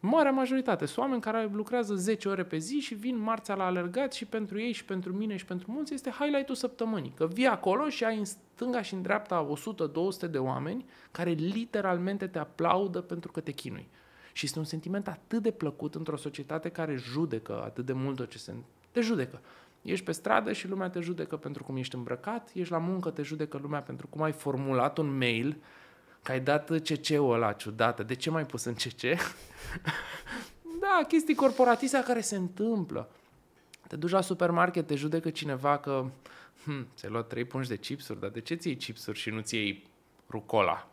Marea majoritate sunt oameni care lucrează 10 ore pe zi și vin marțea la alergat și pentru ei și pentru mine și pentru mulți este highlight-ul săptămânii. Că vii acolo și ai în stânga și în dreapta 100-200 de oameni care literalmente te aplaudă pentru că te chinui. Și este un sentiment atât de plăcut într-o societate care judecă atât de mult ce se te judecă. Ești pe stradă și lumea te judecă pentru cum ești îmbrăcat, ești la muncă, te judecă lumea pentru cum ai formulat un mail, că ai dat CC-ul ăla ciudată, de ce mai pus în CC? da, chestii corporatiste care se întâmplă. Te duci la supermarket, te judecă cineva că hm, ți-ai luat trei pungi de chipsuri, dar de ce ți iei chipsuri și nu ți iei rucola?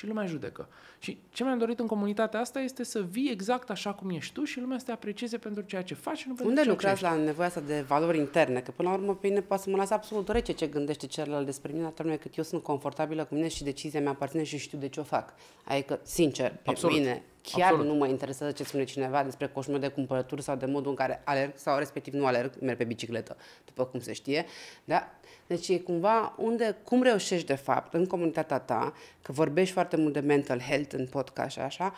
și lumea judecă. Și ce mi-am dorit în comunitatea asta este să vii exact așa cum ești tu și lumea să te aprecieze pentru ceea ce faci și nu pentru Unde ceea lucrați ce ești. la nevoia asta de valori interne? Că până la urmă pe mine poate să mă las absolut rece ce gândește celălalt despre mine, atât cât eu sunt confortabilă cu mine și decizia mea aparține și știu de ce o fac. Adică, sincer, pe absolut. mine chiar absolut. nu mă interesează ce spune cineva despre coșul meu de cumpărături sau de modul în care alerg sau respectiv nu alerg, merg pe bicicletă, după cum se știe, da? Deci e cumva unde, cum reușești de fapt în comunitatea ta, că vorbești foarte mult de mental health în podcast și așa,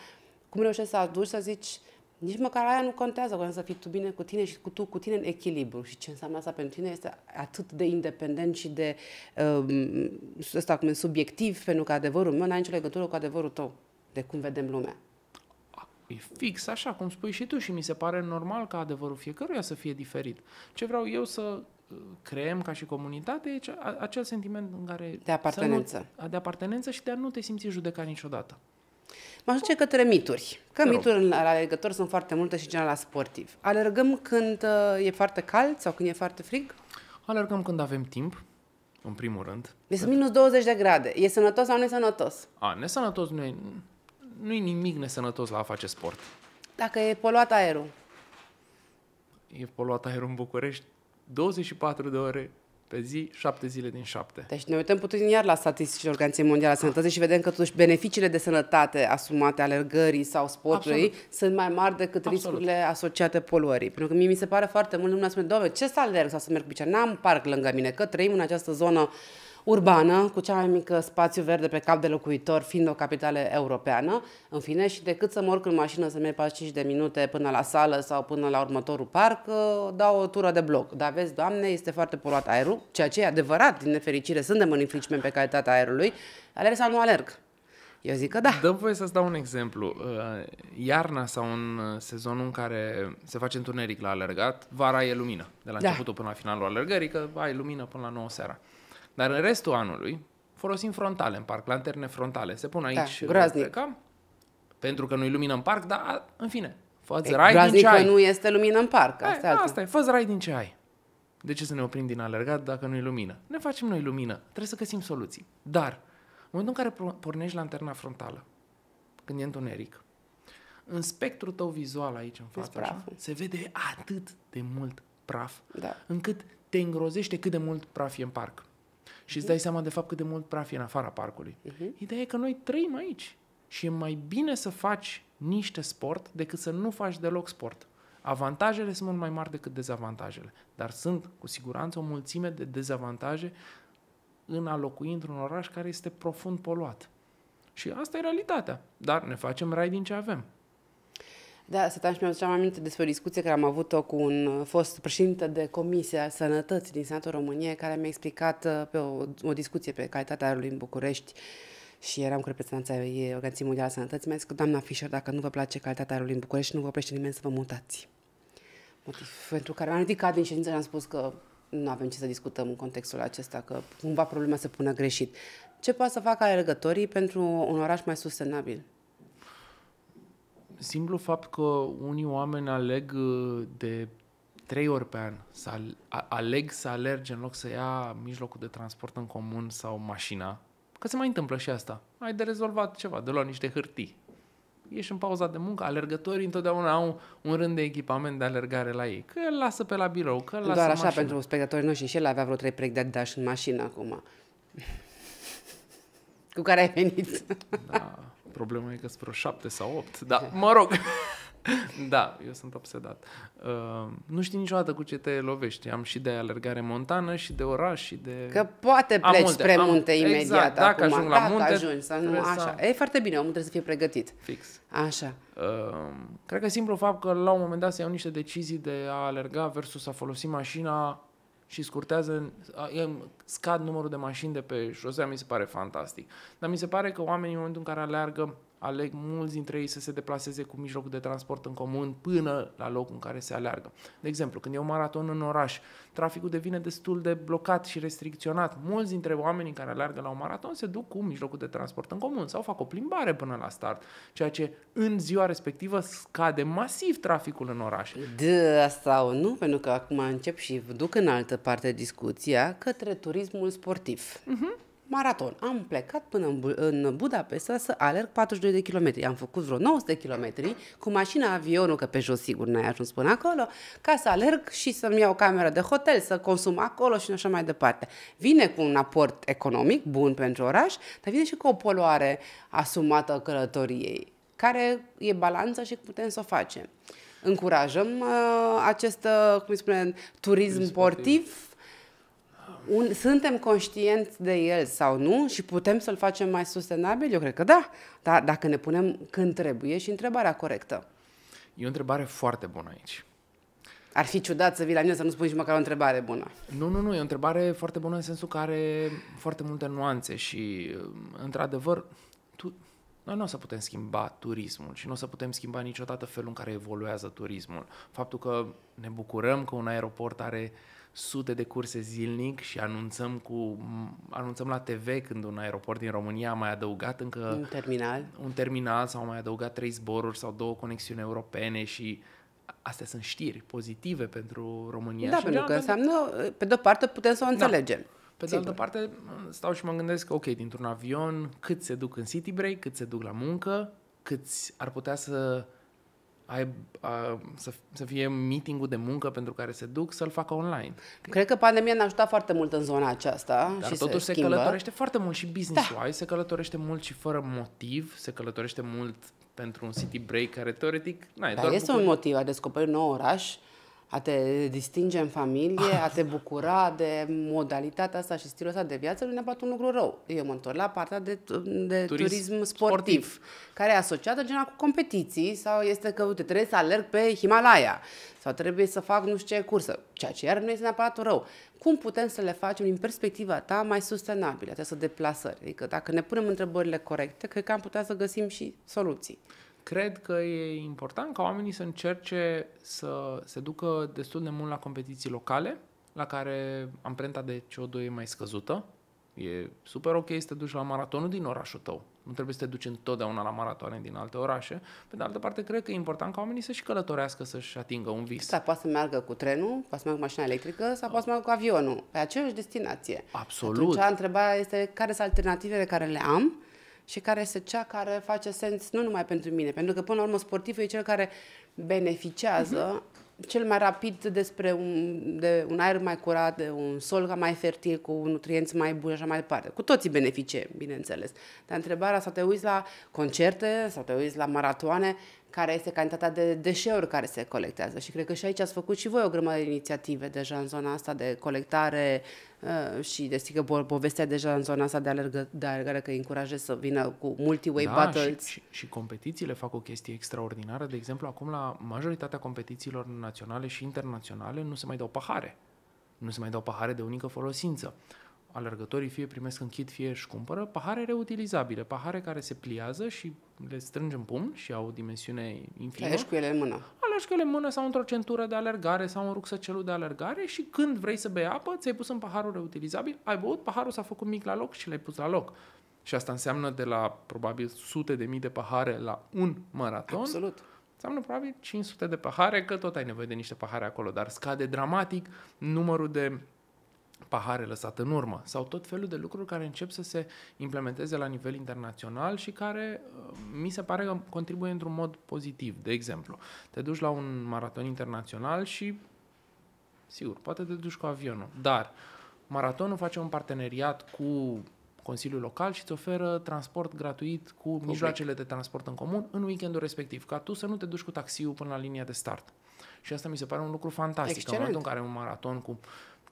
cum reușești să aduci să zici, nici măcar aia nu contează, vreau să fii tu bine cu tine și cu tu cu tine în echilibru. Și ce înseamnă asta pentru tine este atât de independent și de um, ăsta cum e subiectiv, pentru că adevărul meu nu are nicio legătură cu adevărul tău, de cum vedem lumea. E fix așa cum spui și tu și mi se pare normal ca adevărul fiecăruia să fie diferit. Ce vreau eu să creăm ca și comunitate e acel sentiment în care... De apartenență. Nu, de apartenență și de a nu te simți judecat niciodată. Mă ajunge către mituri. Că mituri la alergători sunt foarte multe și general la sportiv. Alergăm când uh, e foarte cald sau când e foarte frig? Alergăm când avem timp, în primul rând. Este deci minus 20 de grade. E sănătos sau nu e sănătos? A, nesănătos nu e, nu e nimic nesănătos la a face sport. Dacă e poluat aerul. E poluat aerul în București? 24 de ore pe zi, 7 zile din 7. Deci ne uităm puțin iar la statisticile Organizației Mondiale a Sănătății și vedem că totuși beneficiile de sănătate asumate alergării sau sportului Absolut. sunt mai mari decât Absolut. riscurile asociate poluării. Pentru că mie mi se pare foarte mult lumea spune, doamne, ce să alerg sau să merg bicea? N-am parc lângă mine, că trăim în această zonă urbană, cu cea mai mică spațiu verde pe cap de locuitor, fiind o capitală europeană, în fine, și decât să mă urc în mașină să merg 45 de minute până la sală sau până la următorul parc, ă, dau o tură de bloc. Dar vezi, doamne, este foarte poluat aerul, ceea ce e adevărat, din nefericire, suntem în infringement pe calitatea aerului, alerg sau nu alerg? Eu zic că da. Dă voie să-ți dau un exemplu. Ă, iarna sau în ă, sezonul în care se face întuneric la alergat, vara e lumină. De la da. începutul până la finalul alergării, că ai lumină până la 9 seara. Dar în restul anului folosim frontale în parc, lanterne frontale. Se pun da, aici da, pe cam, pentru că nu-i lumină în parc, dar în fine, fă-ți păi, rai din ce ai. nu este lumină în parc. Asta, Hai, asta e, fă-ți rai din ce ai. De ce să ne oprim din alergat dacă nu-i lumină? Ne facem noi lumină, trebuie să găsim soluții. Dar, în momentul în care pornești lanterna frontală, când e întuneric, în spectrul tău vizual aici în față, așa, se vede atât de mult praf, da. încât te îngrozește cât de mult praf e în parc și îți dai seama de fapt cât de mult praf e în afara parcului. Uh-huh. Ideea e că noi trăim aici și e mai bine să faci niște sport decât să nu faci deloc sport. Avantajele sunt mult mai mari decât dezavantajele, dar sunt cu siguranță o mulțime de dezavantaje în a locui într-un oraș care este profund poluat. Și asta e realitatea. Dar ne facem rai din ce avem. Da, să și mi-am aduceam aminte despre o discuție care am avut-o cu un uh, fost președinte de Comisia Sănătății din Senatul României, care mi-a explicat uh, pe o, o discuție pe calitatea aerului în București și eram cu reprezentanța Organizației Mondiale a Sănătății, mi-a zis că, doamna Fischer, dacă nu vă place calitatea aerului în București, nu vă oprește nimeni să vă mutați. Motiv pentru care am ridicat din ședință și am spus că nu avem ce să discutăm în contextul acesta, că cumva problema se pună greșit. Ce poate să facă alergătorii pentru un oraș mai sustenabil? simplu fapt că unii oameni aleg uh, de trei ori pe an să aleg să alerge în loc să ia mijlocul de transport în comun sau mașina, că se mai întâmplă și asta. Ai de rezolvat ceva, de luat niște hârtii. Ești în pauza de muncă, alergătorii întotdeauna au un rând de echipament de alergare la ei. Că îl lasă pe la birou, că îl lasă Doar așa, mașină. pentru spectatorii noștri, și el avea vreo trei proiecte de și în mașină acum. Cu care ai venit. Da. Problema e că sunt vreo șapte sau opt, dar mă rog. da, eu sunt obsedat. Uh, nu știi niciodată cu ce te lovești. Am și de alergare montană, și de oraș, și de... Că poate pleci am spre am... munte exact, imediat exact, dacă acum. ajung la munte... ajungi, sau nu, așa. Să... E foarte bine, omul trebuie să fie pregătit. Fix. Așa. Uh, cred că simplu fapt că la un moment dat să iau niște decizii de a alerga versus a folosi mașina și scurtează, scad numărul de mașini de pe șosea, mi se pare fantastic. Dar mi se pare că oamenii în momentul în care aleargă aleg mulți dintre ei să se deplaseze cu mijlocul de transport în comun până la locul în care se aleargă. De exemplu, când e un maraton în oraș, traficul devine destul de blocat și restricționat. Mulți dintre oamenii care aleargă la un maraton se duc cu mijlocul de transport în comun sau fac o plimbare până la start, ceea ce în ziua respectivă scade masiv traficul în oraș. De asta nu, pentru că acum încep și duc în altă parte discuția către turismul sportiv. Uh-huh maraton. Am plecat până în, Bu- Budapesta să alerg 42 de kilometri. Am făcut vreo 900 kilometri cu mașina, avionul, că pe jos sigur n-ai ajuns până acolo, ca să alerg și să-mi iau cameră de hotel, să consum acolo și așa mai departe. Vine cu un aport economic bun pentru oraș, dar vine și cu o poluare asumată călătoriei, care e balanța și putem să o facem încurajăm uh, acest, uh, cum spune, turism sportiv, sportiv un, suntem conștienți de el sau nu și putem să-l facem mai sustenabil? Eu cred că da, dar dacă ne punem când trebuie și întrebarea corectă. E o întrebare foarte bună aici. Ar fi ciudat să vii la mine să nu spui nici măcar o întrebare bună. Nu, nu, nu, e o întrebare foarte bună în sensul că are foarte multe nuanțe și, într-adevăr, tu, noi nu o să putem schimba turismul și nu o să putem schimba niciodată felul în care evoluează turismul. Faptul că ne bucurăm că un aeroport are uh, sute de curse zilnic și anunțăm, cu, anunțăm la TV când un aeroport din România a mai adăugat încă... Un terminal. Un terminal sau mai adăugat trei zboruri sau două conexiuni europene și astea sunt știri pozitive pentru România. Da, și pentru da, că da, da. înseamnă, pe de-o parte putem să o înțelegem. Da. Pe de altă parte, stau și mă gândesc, ok, dintr-un avion, cât se duc în city break, cât se duc la muncă, cât ar putea să ai, a, să, să fie meeting-ul de muncă pentru care se duc, să-l facă online. Cred că pandemia ne-a ajutat foarte mult în zona aceasta. Dar și totuși se, se călătorește foarte mult și business-wise, da. se călătorește mult și fără motiv, se călătorește mult pentru un city break care teoretic... Na, e Dar doar este bucurie. un motiv, a descoperit un nou oraș, a te distinge în familie, a te bucura de modalitatea asta și stilul ăsta de viață, nu neapărat un lucru rău. Eu mă întorc la partea de, de turism, turism sportiv, sportiv, care e asociată genul cu competiții sau este că, uite, trebuie să alerg pe Himalaya sau trebuie să fac nu știu ce cursă, ceea ce iar nu este neapărat rău. Cum putem să le facem, din perspectiva ta, mai sustenabile să deplasări? Adică dacă ne punem întrebările corecte, cred că am putea să găsim și soluții cred că e important ca oamenii să încerce să se ducă destul de mult la competiții locale, la care amprenta de CO2 e mai scăzută. E super ok să te duci la maratonul din orașul tău. Nu trebuie să te duci întotdeauna la maratoane din alte orașe. Pe de altă parte, cred că e important ca oamenii să-și călătorească, să-și atingă un vis. Da, poate să meargă cu trenul, poate să meargă cu mașina electrică sau poate să meargă cu avionul, pe aceeași destinație. Absolut. Atunci, întrebarea este care sunt alternativele care le am și care este cea care face sens nu numai pentru mine, pentru că până la urmă sportivul e cel care beneficiază uh-huh. cel mai rapid despre un, de un aer mai curat, de un sol mai fertil, cu nutrienți mai buni și așa mai departe. Cu toții beneficie, bineînțeles. Dar întrebarea, sau te uiți la concerte, sau te uiți la maratoane, care este cantitatea de deșeuri care se colectează. Și cred că și aici ați făcut și voi o grămadă de inițiative deja în zona asta de colectare uh, și, desigur, că povestea deja în zona asta de, alergă, de alergare, că încurajez să vină cu multi-way da, battles. Și, și, și competițiile fac o chestie extraordinară. De exemplu, acum la majoritatea competițiilor naționale și internaționale nu se mai dau pahare. Nu se mai dau pahare de unică folosință. Uh, alergătorii fie primesc kit, fie își cumpără pahare reutilizabile, pahare care se pliază și le strângi în pumn și au o dimensiune infinită. Alergi cu ele în mână. Alergi cu ele în mână sau într-o centură de alergare sau un celul de alergare și când vrei să bei apă, ți-ai pus în paharul reutilizabil, ai băut, paharul s-a făcut mic la loc și l-ai pus la loc. Și asta înseamnă de la probabil sute de mii de pahare la un maraton. Absolut înseamnă probabil 500 de pahare, că tot ai nevoie de niște pahare acolo, dar scade dramatic numărul de pahare lăsat în urmă sau tot felul de lucruri care încep să se implementeze la nivel internațional și care uh, mi se pare că contribuie într-un mod pozitiv. De exemplu, te duci la un maraton internațional și, sigur, poate te duci cu avionul, dar maratonul face un parteneriat cu Consiliul Local și îți oferă transport gratuit cu Public. mijloacele de transport în comun în weekendul respectiv, ca tu să nu te duci cu taxiul până la linia de start. Și asta mi se pare un lucru fantastic. Excelent. În momentul în care un maraton cu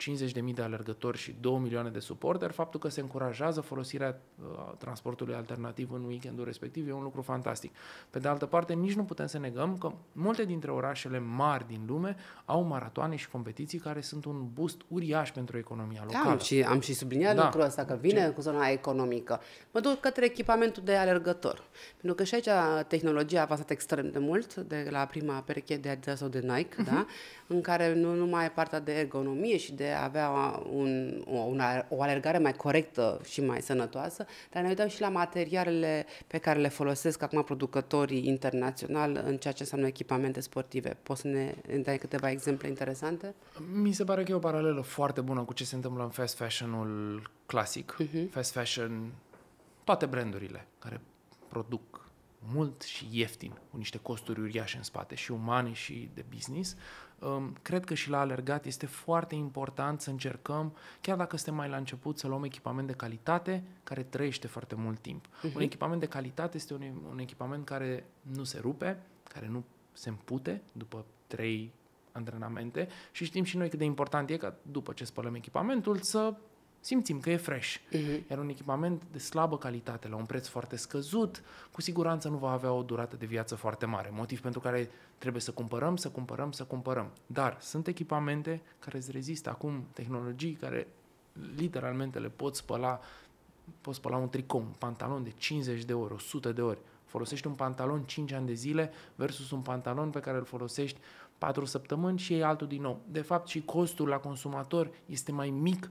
50.000 de alergători și 2 milioane de suporteri, faptul că se încurajează folosirea uh, transportului alternativ în weekendul respectiv e un lucru fantastic. Pe de altă parte, nici nu putem să negăm că multe dintre orașele mari din lume au maratoane și competiții care sunt un boost uriaș pentru economia da, locală. Da, am și, am și subliniat da. lucrul ăsta, că vine Ce? cu zona economică. Mă duc către echipamentul de alergător, pentru că și aici tehnologia a avansat extrem de mult, de la prima pereche de Adidas sau de Nike, uh-huh. da? în care nu numai partea de ergonomie și de avea un, un, o alergare mai corectă și mai sănătoasă, dar ne uităm și la materialele pe care le folosesc acum producătorii internaționali în ceea ce înseamnă echipamente sportive. Poți să ne dai câteva exemple interesante? Mi se pare că e o paralelă foarte bună cu ce se întâmplă în fast fashion-ul clasic. Uh-huh. Fast fashion, toate brandurile care produc mult și ieftin, cu niște costuri uriașe în spate, și umane și de business, um, cred că și la alergat este foarte important să încercăm, chiar dacă suntem mai la început, să luăm echipament de calitate care trăiește foarte mult timp. Uh-huh. Un echipament de calitate este un, un echipament care nu se rupe, care nu se împute după trei antrenamente și știm și noi cât de important e că după ce spălăm echipamentul să simțim că e fresh. Uh-huh. Iar un echipament de slabă calitate, la un preț foarte scăzut, cu siguranță nu va avea o durată de viață foarte mare, motiv pentru care trebuie să cumpărăm, să cumpărăm, să cumpărăm. Dar sunt echipamente care îți rezistă acum tehnologii care literalmente le pot spăla, poți spăla un tricou, un pantalon de 50 de ori, 100 de ori. Folosești un pantalon 5 ani de zile versus un pantalon pe care îl folosești 4 săptămâni și e altul din nou. De fapt și costul la consumator este mai mic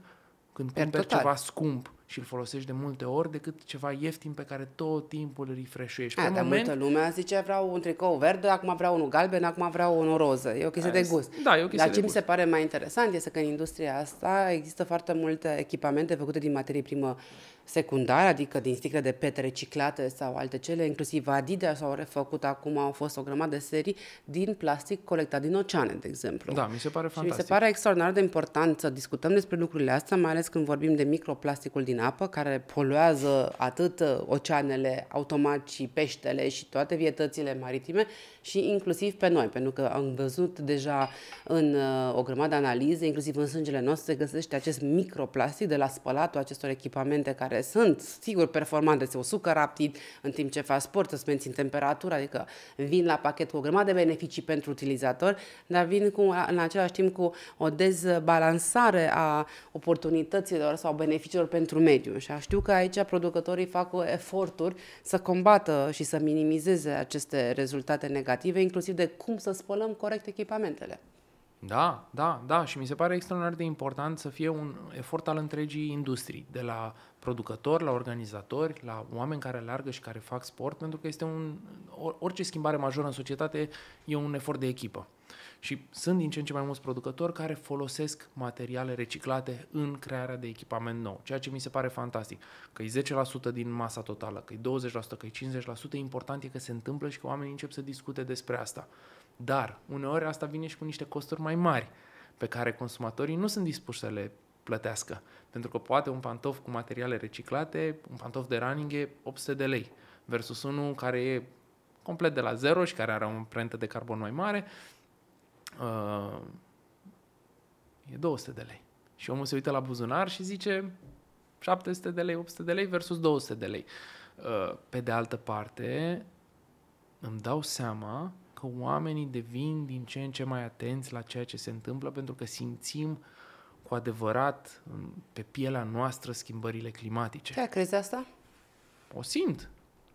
când cumperi total. ceva scump și îl folosești de multe ori decât ceva ieftin pe care tot timpul îl refreshuiești. pe dar moment... multă lumea zice vreau un tricou verde, acum vreau unul galben, acum vreau unul roză. E o chestie Aia de gust. Da, e o chestie dar de ce gust. mi se pare mai interesant este că în industria asta există foarte multe echipamente făcute din materie primă secundare, adică din sticle de pete reciclate sau alte cele, inclusiv Adidas s-au refăcut acum, au fost o grămadă de serii din plastic colectat din oceane, de exemplu. Da, mi se pare fantastic. Și mi se pare extraordinar de important să discutăm despre lucrurile astea, mai ales când vorbim de microplasticul din apă, care poluează atât uh, oceanele, automat și peștele și toate vietățile maritime și inclusiv pe noi, pentru că am văzut deja în uh, o grămadă de analize, inclusiv în sângele nostru se găsește acest microplastic de la spălatul acestor echipamente care care sunt, sigur, performante, se usucă rapid în timp ce faci sport, îți mențin temperatura, adică vin la pachet cu o grămadă de beneficii pentru utilizator, dar vin cu, în același timp cu o dezbalansare a oportunităților sau beneficiilor pentru mediu. Și știu că aici producătorii fac eforturi să combată și să minimizeze aceste rezultate negative, inclusiv de cum să spălăm corect echipamentele. Da, da, da. Și mi se pare extraordinar de important să fie un efort al întregii industrii, de la producători, la organizatori, la oameni care largă și care fac sport, pentru că este un. orice schimbare majoră în societate e un efort de echipă. Și sunt din ce în ce mai mulți producători care folosesc materiale reciclate în crearea de echipament nou, ceea ce mi se pare fantastic. Că e 10% din masa totală, că e 20%, că e 50%, important e că se întâmplă și că oamenii încep să discute despre asta. Dar uneori asta vine și cu niște costuri mai mari pe care consumatorii nu sunt dispuși să le plătească. Pentru că poate un pantof cu materiale reciclate, un pantof de running e 800 de lei versus unul care e complet de la zero și care are o amprentă de carbon mai mare, uh, e 200 de lei. Și omul se uită la buzunar și zice 700 de lei, 800 de lei versus 200 de lei. Uh, pe de altă parte, îmi dau seama că oamenii devin din ce în ce mai atenți la ceea ce se întâmplă pentru că simțim cu adevărat pe pielea noastră schimbările climatice. Ce crezi asta? O simt.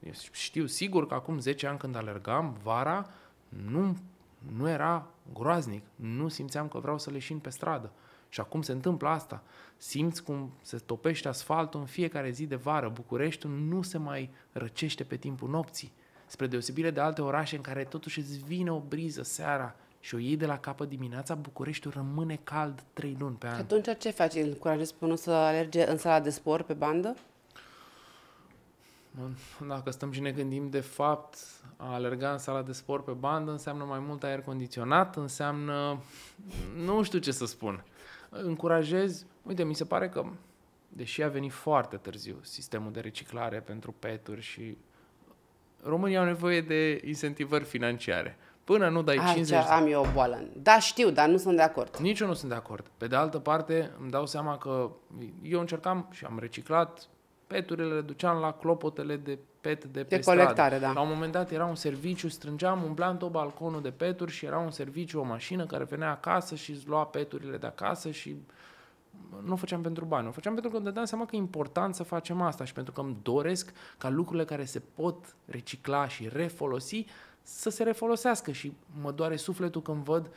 Eu știu sigur că acum 10 ani când alergam, vara, nu, nu era groaznic. Nu simțeam că vreau să leșin pe stradă. Și acum se întâmplă asta. Simți cum se topește asfaltul în fiecare zi de vară. Bucureștiul nu se mai răcește pe timpul nopții spre deosebire de alte orașe în care totuși îți vine o briză seara și o iei de la capă dimineața, Bucureștiul rămâne cald trei luni pe an. atunci ce faci? Îl curajezi pe unul să alerge în sala de sport pe bandă? Dacă stăm și ne gândim, de fapt, a alerga în sala de sport pe bandă înseamnă mai mult aer condiționat, înseamnă... nu știu ce să spun. Încurajez... Uite, mi se pare că, deși a venit foarte târziu sistemul de reciclare pentru peturi și România au nevoie de incentivări financiare. Până nu dai Aici 50... am eu o boală. Da, știu, dar nu sunt de acord. Nici eu nu sunt de acord. Pe de altă parte, îmi dau seama că eu încercam și am reciclat peturile, le duceam la clopotele de pet de, de pe colectare, stradă. da. La un moment dat era un serviciu, strângeam, umblam tot balconul de peturi și era un serviciu, o mașină care venea acasă și îți lua peturile de acasă și nu o făceam pentru bani, o făceam pentru că îmi dădeam seama că e important să facem asta și pentru că îmi doresc ca lucrurile care se pot recicla și refolosi să se refolosească și mă doare sufletul când văd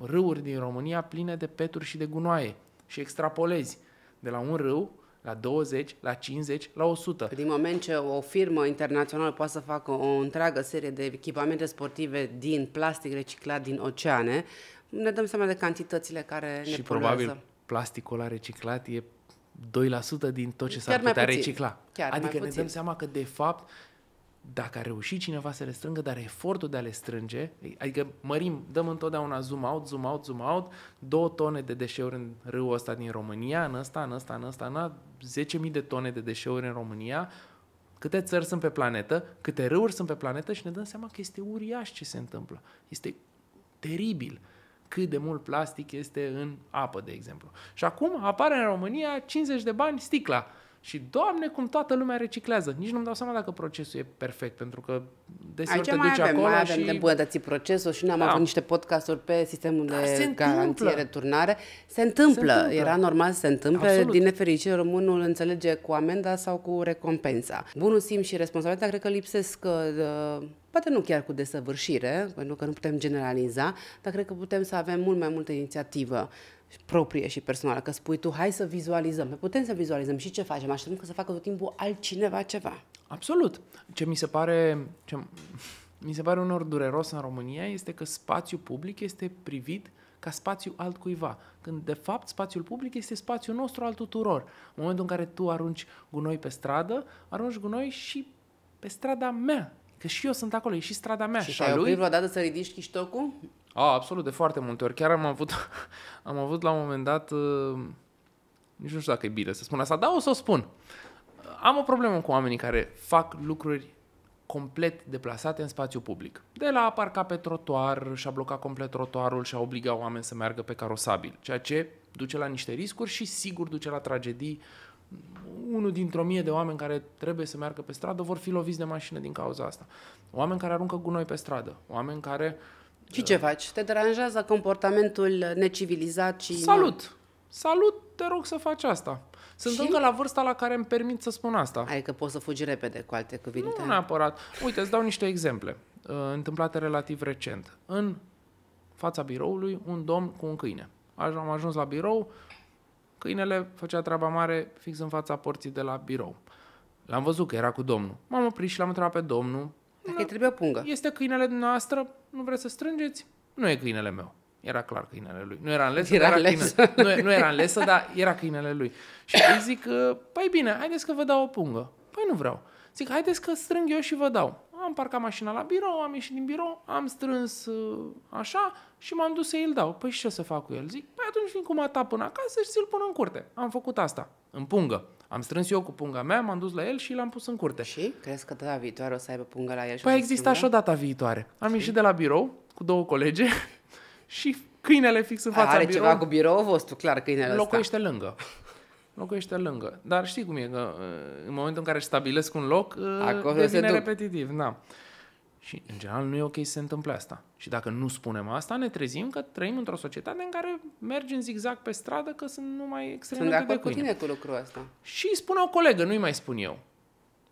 râuri din România pline de peturi și de gunoaie și extrapolezi de la un râu la 20, la 50, la 100. Din moment ce o firmă internațională poate să facă o întreagă serie de echipamente sportive din plastic reciclat din oceane, ne dăm seama de cantitățile care și ne Și probabil plasticul la reciclat e 2% din tot ce s-ar putea puțin. recicla. Chiar adică ne dăm seama că, de fapt, dacă a reușit cineva să le strângă, dar efortul de a le strânge, adică mărim, dăm întotdeauna zoom out, zoom out, zoom out, două tone de deșeuri în râul ăsta din România, în ăsta, în ăsta, în ăsta, în ăsta, 10.000 de tone de deșeuri în România, câte țări sunt pe planetă, câte râuri sunt pe planetă și ne dăm seama că este uriaș ce se întâmplă. Este teribil cât de mult plastic este în apă, de exemplu. Și acum apare în România 50 de bani sticla. Și, doamne, cum toată lumea reciclează. Nici nu-mi dau seama dacă procesul e perfect, pentru că Desigur Aici mai duci avem, acolo mai avem și... de îmbunătățit procesul și n am da. avut niște podcasturi pe sistemul da, de garanție, returnare. Se întâmplă. se întâmplă, era normal să se întâmple. Absolut. Din nefericire, românul înțelege cu amenda sau cu recompensa. Bunul simț și responsabilitatea cred că lipsesc De... Uh, poate nu chiar cu desăvârșire, pentru că nu putem generaliza, dar cred că putem să avem mult mai multă inițiativă proprie și personală, că spui tu, hai să vizualizăm. Putem să vizualizăm și ce facem, așteptăm că să facă tot timpul altcineva ceva. Absolut. Ce mi se pare, ce mi se pare unor dureros în România este că spațiul public este privit ca spațiu altcuiva, când de fapt spațiul public este spațiul nostru al tuturor. În momentul în care tu arunci gunoi pe stradă, arunci gunoi și pe strada mea, că și eu sunt acolo, e și strada mea. Și, și ai lui. vreodată să ridici chiștocul? A, absolut, de foarte multe ori. Chiar am avut, am avut la un moment dat, uh, nici nu știu dacă e bine să spun asta, dar o să o spun. Uh, am o problemă cu oamenii care fac lucruri complet deplasate în spațiu public. De la a parca pe trotuar și a bloca complet trotuarul și a obliga oameni să meargă pe carosabil, ceea ce duce la niște riscuri și sigur duce la tragedii. Unul dintr-o mie de oameni care trebuie să meargă pe stradă vor fi loviți de mașină din cauza asta. Oameni care aruncă gunoi pe stradă, oameni care... Și ce uh, faci? Te deranjează comportamentul necivilizat și... Salut! Salut, te rog să faci asta. Sunt și... încă la vârsta la care îmi permit să spun asta. Adică poți să fugi repede, cu alte cuvinte. Nu neapărat. Uite, îți dau niște exemple, uh, întâmplate relativ recent. În fața biroului, un domn cu un câine. Am ajuns la birou, câinele făcea treaba mare fix în fața porții de la birou. L-am văzut că era cu domnul. M-am oprit și l-am întrebat pe domnul. Dacă îi trebuie o pungă. Este câinele dumneavoastră? Nu vreți să strângeți? Nu e câinele meu. Era clar câinele lui. Nu era în lesă, era, era lesă. Câine. Nu, nu era în lesă, dar era câinele lui. Și îi zic, ă, păi bine, haideți că vă dau o pungă. Păi nu vreau. Zic, haideți că strâng eu și vă dau. Am parcat mașina la birou, am ieșit din birou, am strâns ă, așa și m-am dus să îl dau. Păi și ce să fac cu el? Zic, păi atunci vin cu mata până acasă și ți-l pun în curte. Am făcut asta, în pungă. Am strâns eu cu punga mea, m-am dus la el și l-am pus în curte. Și crezi că data viitoare o să aibă punga la el? Și păi există și o data viitoare. Am și? ieșit de la birou cu două colege și câinele fix în fața Are birou. ceva cu biroul vostru, clar, câinele Locuiește ăsta. lângă. Locuiește lângă. Dar știi cum e, că uh, în momentul în care își stabilesc un loc, uh, Acolo devine se repetitiv. Da. Și, în general, nu e ok să se întâmple asta. Și dacă nu spunem asta, ne trezim că trăim într-o societate în care mergi în zigzag pe stradă că sunt numai extrem de acord cu tine cu lucrul ăsta. Și spune o colegă, nu-i mai spun eu.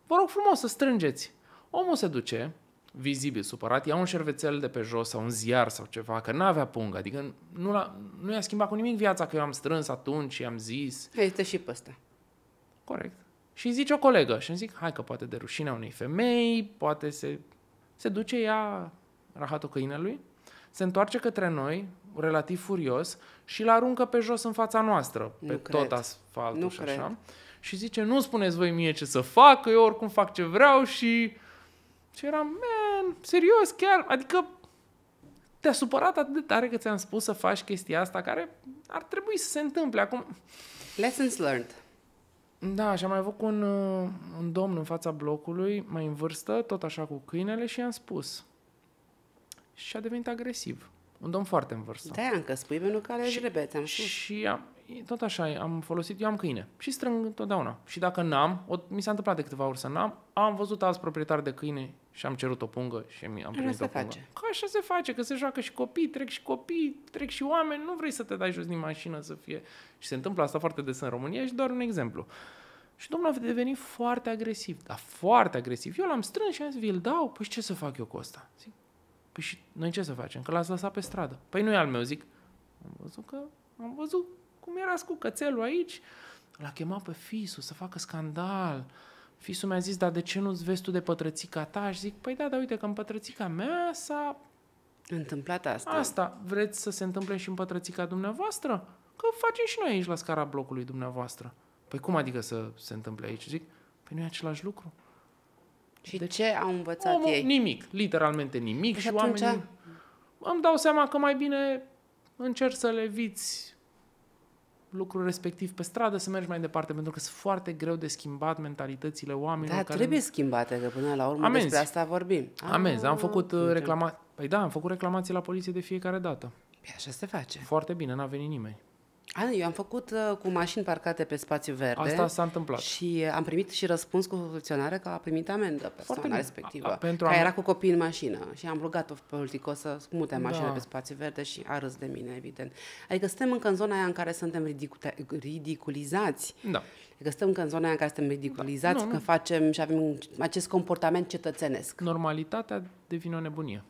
Vă rog frumos să strângeți. Omul se duce, vizibil supărat, ia un șervețel de pe jos sau un ziar sau ceva, că n-avea pungă, adică nu, nu i-a schimbat cu nimic viața că eu am strâns atunci și am zis. este și peste. Corect. Și zice o colegă și îmi zic, hai că poate de rușinea unei femei, poate se, se duce ea rahatul câinelui, se întoarce către noi, relativ furios, și îl aruncă pe jos în fața noastră, nu pe cred. tot asfaltul nu și cred. așa. Și zice, nu spuneți voi mie ce să fac, că eu oricum fac ce vreau și și eram, man, serios, chiar, adică te-a supărat atât de tare că ți-am spus să faci chestia asta care ar trebui să se întâmple acum. Lessons learned. Da, și am mai avut un, uh, un domn în fața blocului, mai în vârstă, tot așa cu câinele și i-am spus. Și a devenit agresiv. Un domn foarte în vârstă. Da, încă spui pentru că alegi rebeți, am spus. Și am, tot așa, am folosit, eu am câine și strâng întotdeauna. Și dacă n-am, o, mi s-a întâmplat de câteva ori să n-am, am văzut alți proprietari de câine și am cerut o pungă și mi am primit o pungă. Face. Că așa se face, că se joacă și copii, trec și copii, trec și oameni, nu vrei să te dai jos din mașină să fie. Și se întâmplă asta foarte des în România și doar un exemplu. Și domnul a devenit foarte agresiv, dar foarte agresiv. Eu l-am strâns și am zis, vi-l dau, păi ce să fac eu cu asta Zic, păi și noi ce să facem? Că l-ați lăsat pe stradă. Păi nu e al meu, zic. Am văzut că am văzut cum erați cu cățelul aici, l-a chemat pe fisul să facă scandal. Fisul mi-a zis, dar de ce nu-ți vezi tu de pătrățica ta? Și zic, păi da, dar uite că în pătrățica mea s-a... Întâmplat asta. Asta. Vreți să se întâmple și în pătrățica dumneavoastră? Că facem și noi aici la scara blocului dumneavoastră. Păi cum adică să se întâmple aici? Zic, păi nu e același lucru. Și de deci ce au învățat om, ei? Nimic, literalmente nimic. Păi și atunci... oamenii... Îmi dau seama că mai bine încerci să le viți lucrul respectiv pe stradă, să mergi mai departe, pentru că sunt foarte greu de schimbat mentalitățile oamenilor. Da, care trebuie schimbate, că până la urmă Amenzi. despre asta vorbim. Amenzi, am făcut ah, uh, reclamații. Păi da, am făcut reclamații la poliție de fiecare dată. Păi așa se face. Foarte bine, n-a venit nimeni. A, eu am făcut uh, cu mașini parcate pe spațiu verde. Asta s-a întâmplat. Și uh, am primit și răspuns cu funcționare că a primit amendă persoana respectivă. A, pentru că am... era cu copii în mașină și am rugat-o pe politicos să mute mașina da. pe spațiu verde și a râs de mine, evident. Adică suntem încă în zona aia în care suntem ridicu- ridiculizați. Da. Adică stăm încă în zona aia în care suntem da. ridiculizați, da. nu, că nu. facem și avem acest comportament cetățenesc. Normalitatea devine o nebunie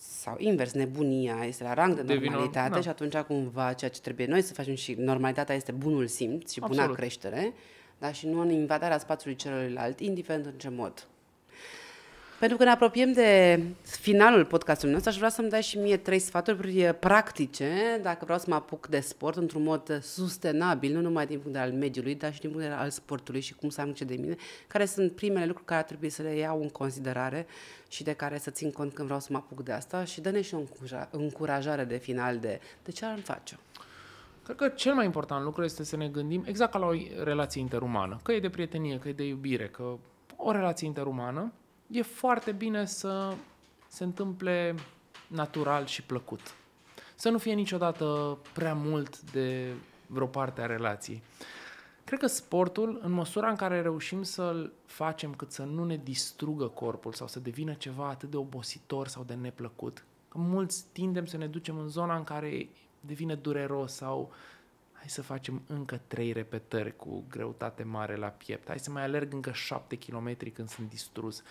sau invers, nebunia este la rang de normalitate da. și atunci cumva ceea ce trebuie noi să facem și normalitatea este bunul simț și buna creștere, dar și nu în invadarea spațiului celuilalt, indiferent în ce mod. Pentru că ne apropiem de finalul podcastului nostru, aș vrea să-mi dai și mie trei sfaturi practice, dacă vreau să mă apuc de sport într-un mod sustenabil, nu numai din punct de vedere al mediului, dar și din punct de vedere al sportului și cum să am ce de mine, care sunt primele lucruri care ar trebui să le iau în considerare și de care să țin cont când vreau să mă apuc de asta și dă-ne și o încurajare de final de, de ce ar face Cred că cel mai important lucru este să ne gândim exact ca la o relație interumană, că e de prietenie, că e de iubire, că o relație interumană, e foarte bine să se întâmple natural și plăcut. Să nu fie niciodată prea mult de vreo parte a relației. Cred că sportul, în măsura în care reușim să-l facem cât să nu ne distrugă corpul sau să devină ceva atât de obositor sau de neplăcut, că mulți tindem să ne ducem în zona în care devine dureros sau hai să facem încă trei repetări cu greutate mare la piept, hai să mai alerg încă 7 km când sunt distrus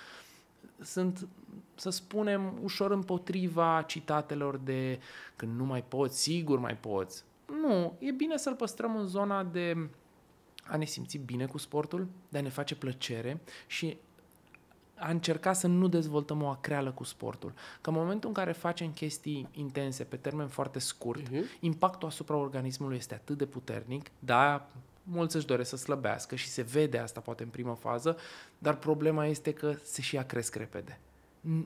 sunt, să spunem, ușor împotriva citatelor de când nu mai poți, sigur mai poți. Nu, e bine să-l păstrăm în zona de a ne simți bine cu sportul, de a ne face plăcere și a încerca să nu dezvoltăm o acreală cu sportul. Că în momentul în care facem chestii intense, pe termen foarte scurt, uh-huh. impactul asupra organismului este atât de puternic, da, mulți își doresc să slăbească și se vede asta poate în prima fază, dar problema este că se și acresc repede.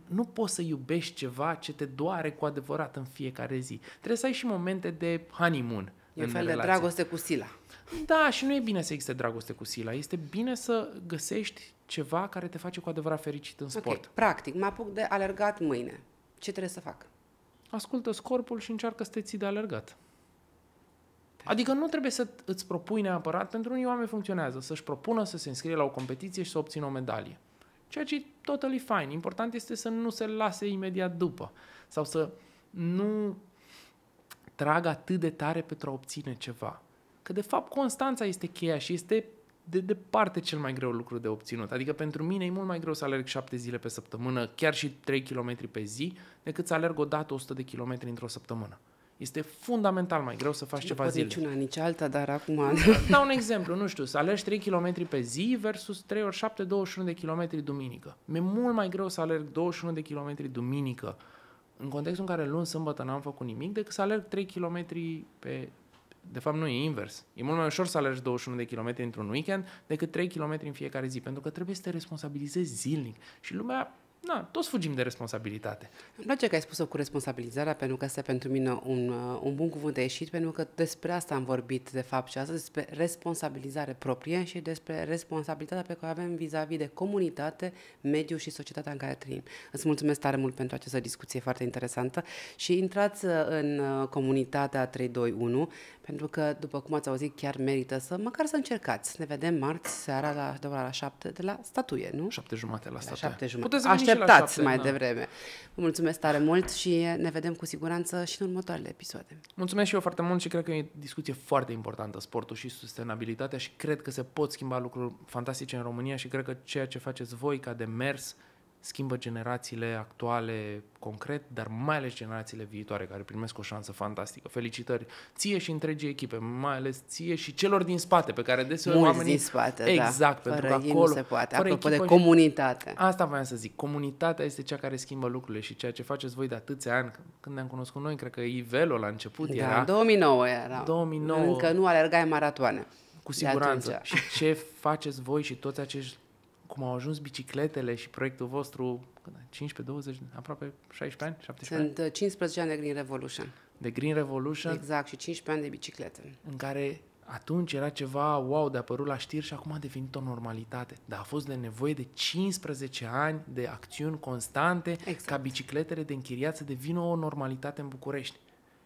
Nu poți să iubești ceva ce te doare cu adevărat în fiecare zi. Trebuie să ai și momente de honeymoon. E fel relație. de dragoste cu sila. Da, și nu e bine să existe dragoste cu sila. Este bine să găsești ceva care te face cu adevărat fericit în sport. Okay, practic, mă apuc de alergat mâine. Ce trebuie să fac? Ascultă scorpul și încearcă să te ții de alergat. Exact. Adică nu trebuie să îți propui neapărat, pentru unii oameni funcționează, să-și propună să se înscrie la o competiție și să obțină o medalie. Ceea ce e totally fine. Important este să nu se lase imediat după sau să nu tragă atât de tare pentru a obține ceva. Că de fapt constanța este cheia și este de departe cel mai greu lucru de obținut. Adică pentru mine e mult mai greu să alerg 7 zile pe săptămână, chiar și 3 km pe zi, decât să alerg o dată 100 de km într-o săptămână. Este fundamental mai greu să faci nu ceva zile. Nici una, nici alta, dar acum... Dau un exemplu, nu știu, să alergi 3 km pe zi versus 3 ori 7, 21 de km duminică. Mi-e mult mai greu să alerg 21 de km duminică în contextul în care luni, sâmbătă n-am făcut nimic, decât să alerg 3 km pe... De fapt, nu, e invers. E mult mai ușor să alergi 21 de km într-un weekend decât 3 km în fiecare zi, pentru că trebuie să te responsabilizezi zilnic. Și lumea da, toți fugim de responsabilitate. Îmi place că ai spus-o cu responsabilizarea, pentru că e pentru mine un, uh, un bun cuvânt de ieșit, pentru că despre asta am vorbit, de fapt, și astăzi, despre responsabilizare proprie și despre responsabilitatea pe care o avem vis-a-vis de comunitate, mediu și societatea în care trăim. Îți mulțumesc tare mult pentru această discuție foarte interesantă și intrați uh, în uh, comunitatea 321 pentru că, după cum ați auzit, chiar merită să măcar să încercați. Ne vedem marți seara la, de la 7 de la statuie, nu? 7 jumate la statuie. La șapte jumate. Puteți Așteptați șapte, mai da. devreme. Vă mulțumesc tare mult și ne vedem cu siguranță și în următoarele episoade. Mulțumesc și eu foarte mult și cred că e o discuție foarte importantă, sportul și sustenabilitatea și cred că se pot schimba lucruri fantastice în România și cred că ceea ce faceți voi ca de mers schimbă generațiile actuale concret, dar mai ales generațiile viitoare care primesc o șansă fantastică. Felicitări ție și întregii echipe, mai ales ție și celor din spate, pe care deseori Mulți oamenii... din spate, da. Exact, da. pentru fără că acolo... nu se poate, fără apropo de comunitate. Și... Asta voiam să zic, comunitatea este cea care schimbă lucrurile și ceea ce faceți voi de atâția ani, când ne-am cunoscut noi, cred că iVelo la început da, era... 2009 era. 2009. Încă nu alergai maratoane. Cu siguranță. Și ce faceți voi și toți acești cum au ajuns bicicletele și proiectul vostru, 15, 20, aproape 16 ani, 17 Sunt ani? Uh, Sunt 15 ani de Green Revolution. De Green Revolution? Exact, și 15 ani de biciclete. În care atunci era ceva wow de apărut la știri și acum a devenit o normalitate. Dar a fost de nevoie de 15 ani de acțiuni constante exact. ca bicicletele de închiriat să devină o normalitate în București.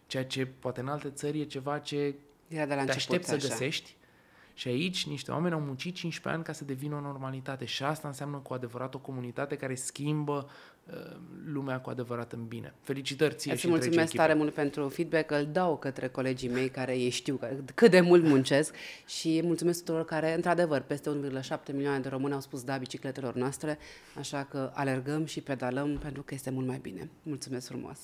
Ceea ce poate în alte țări e ceva ce era de la te aștept să așa. găsești și aici niște oameni au muncit 15 ani ca să devină o normalitate și asta înseamnă cu adevărat o comunitate care schimbă uh, lumea cu adevărat în bine. Felicitări ție și mulțumesc tare mult pentru feedback, îl dau către colegii mei care ei știu cât de mult muncesc și mulțumesc tuturor care, într-adevăr, peste 1,7 milioane de români au spus da bicicletelor noastre, așa că alergăm și pedalăm pentru că este mult mai bine. Mulțumesc frumos!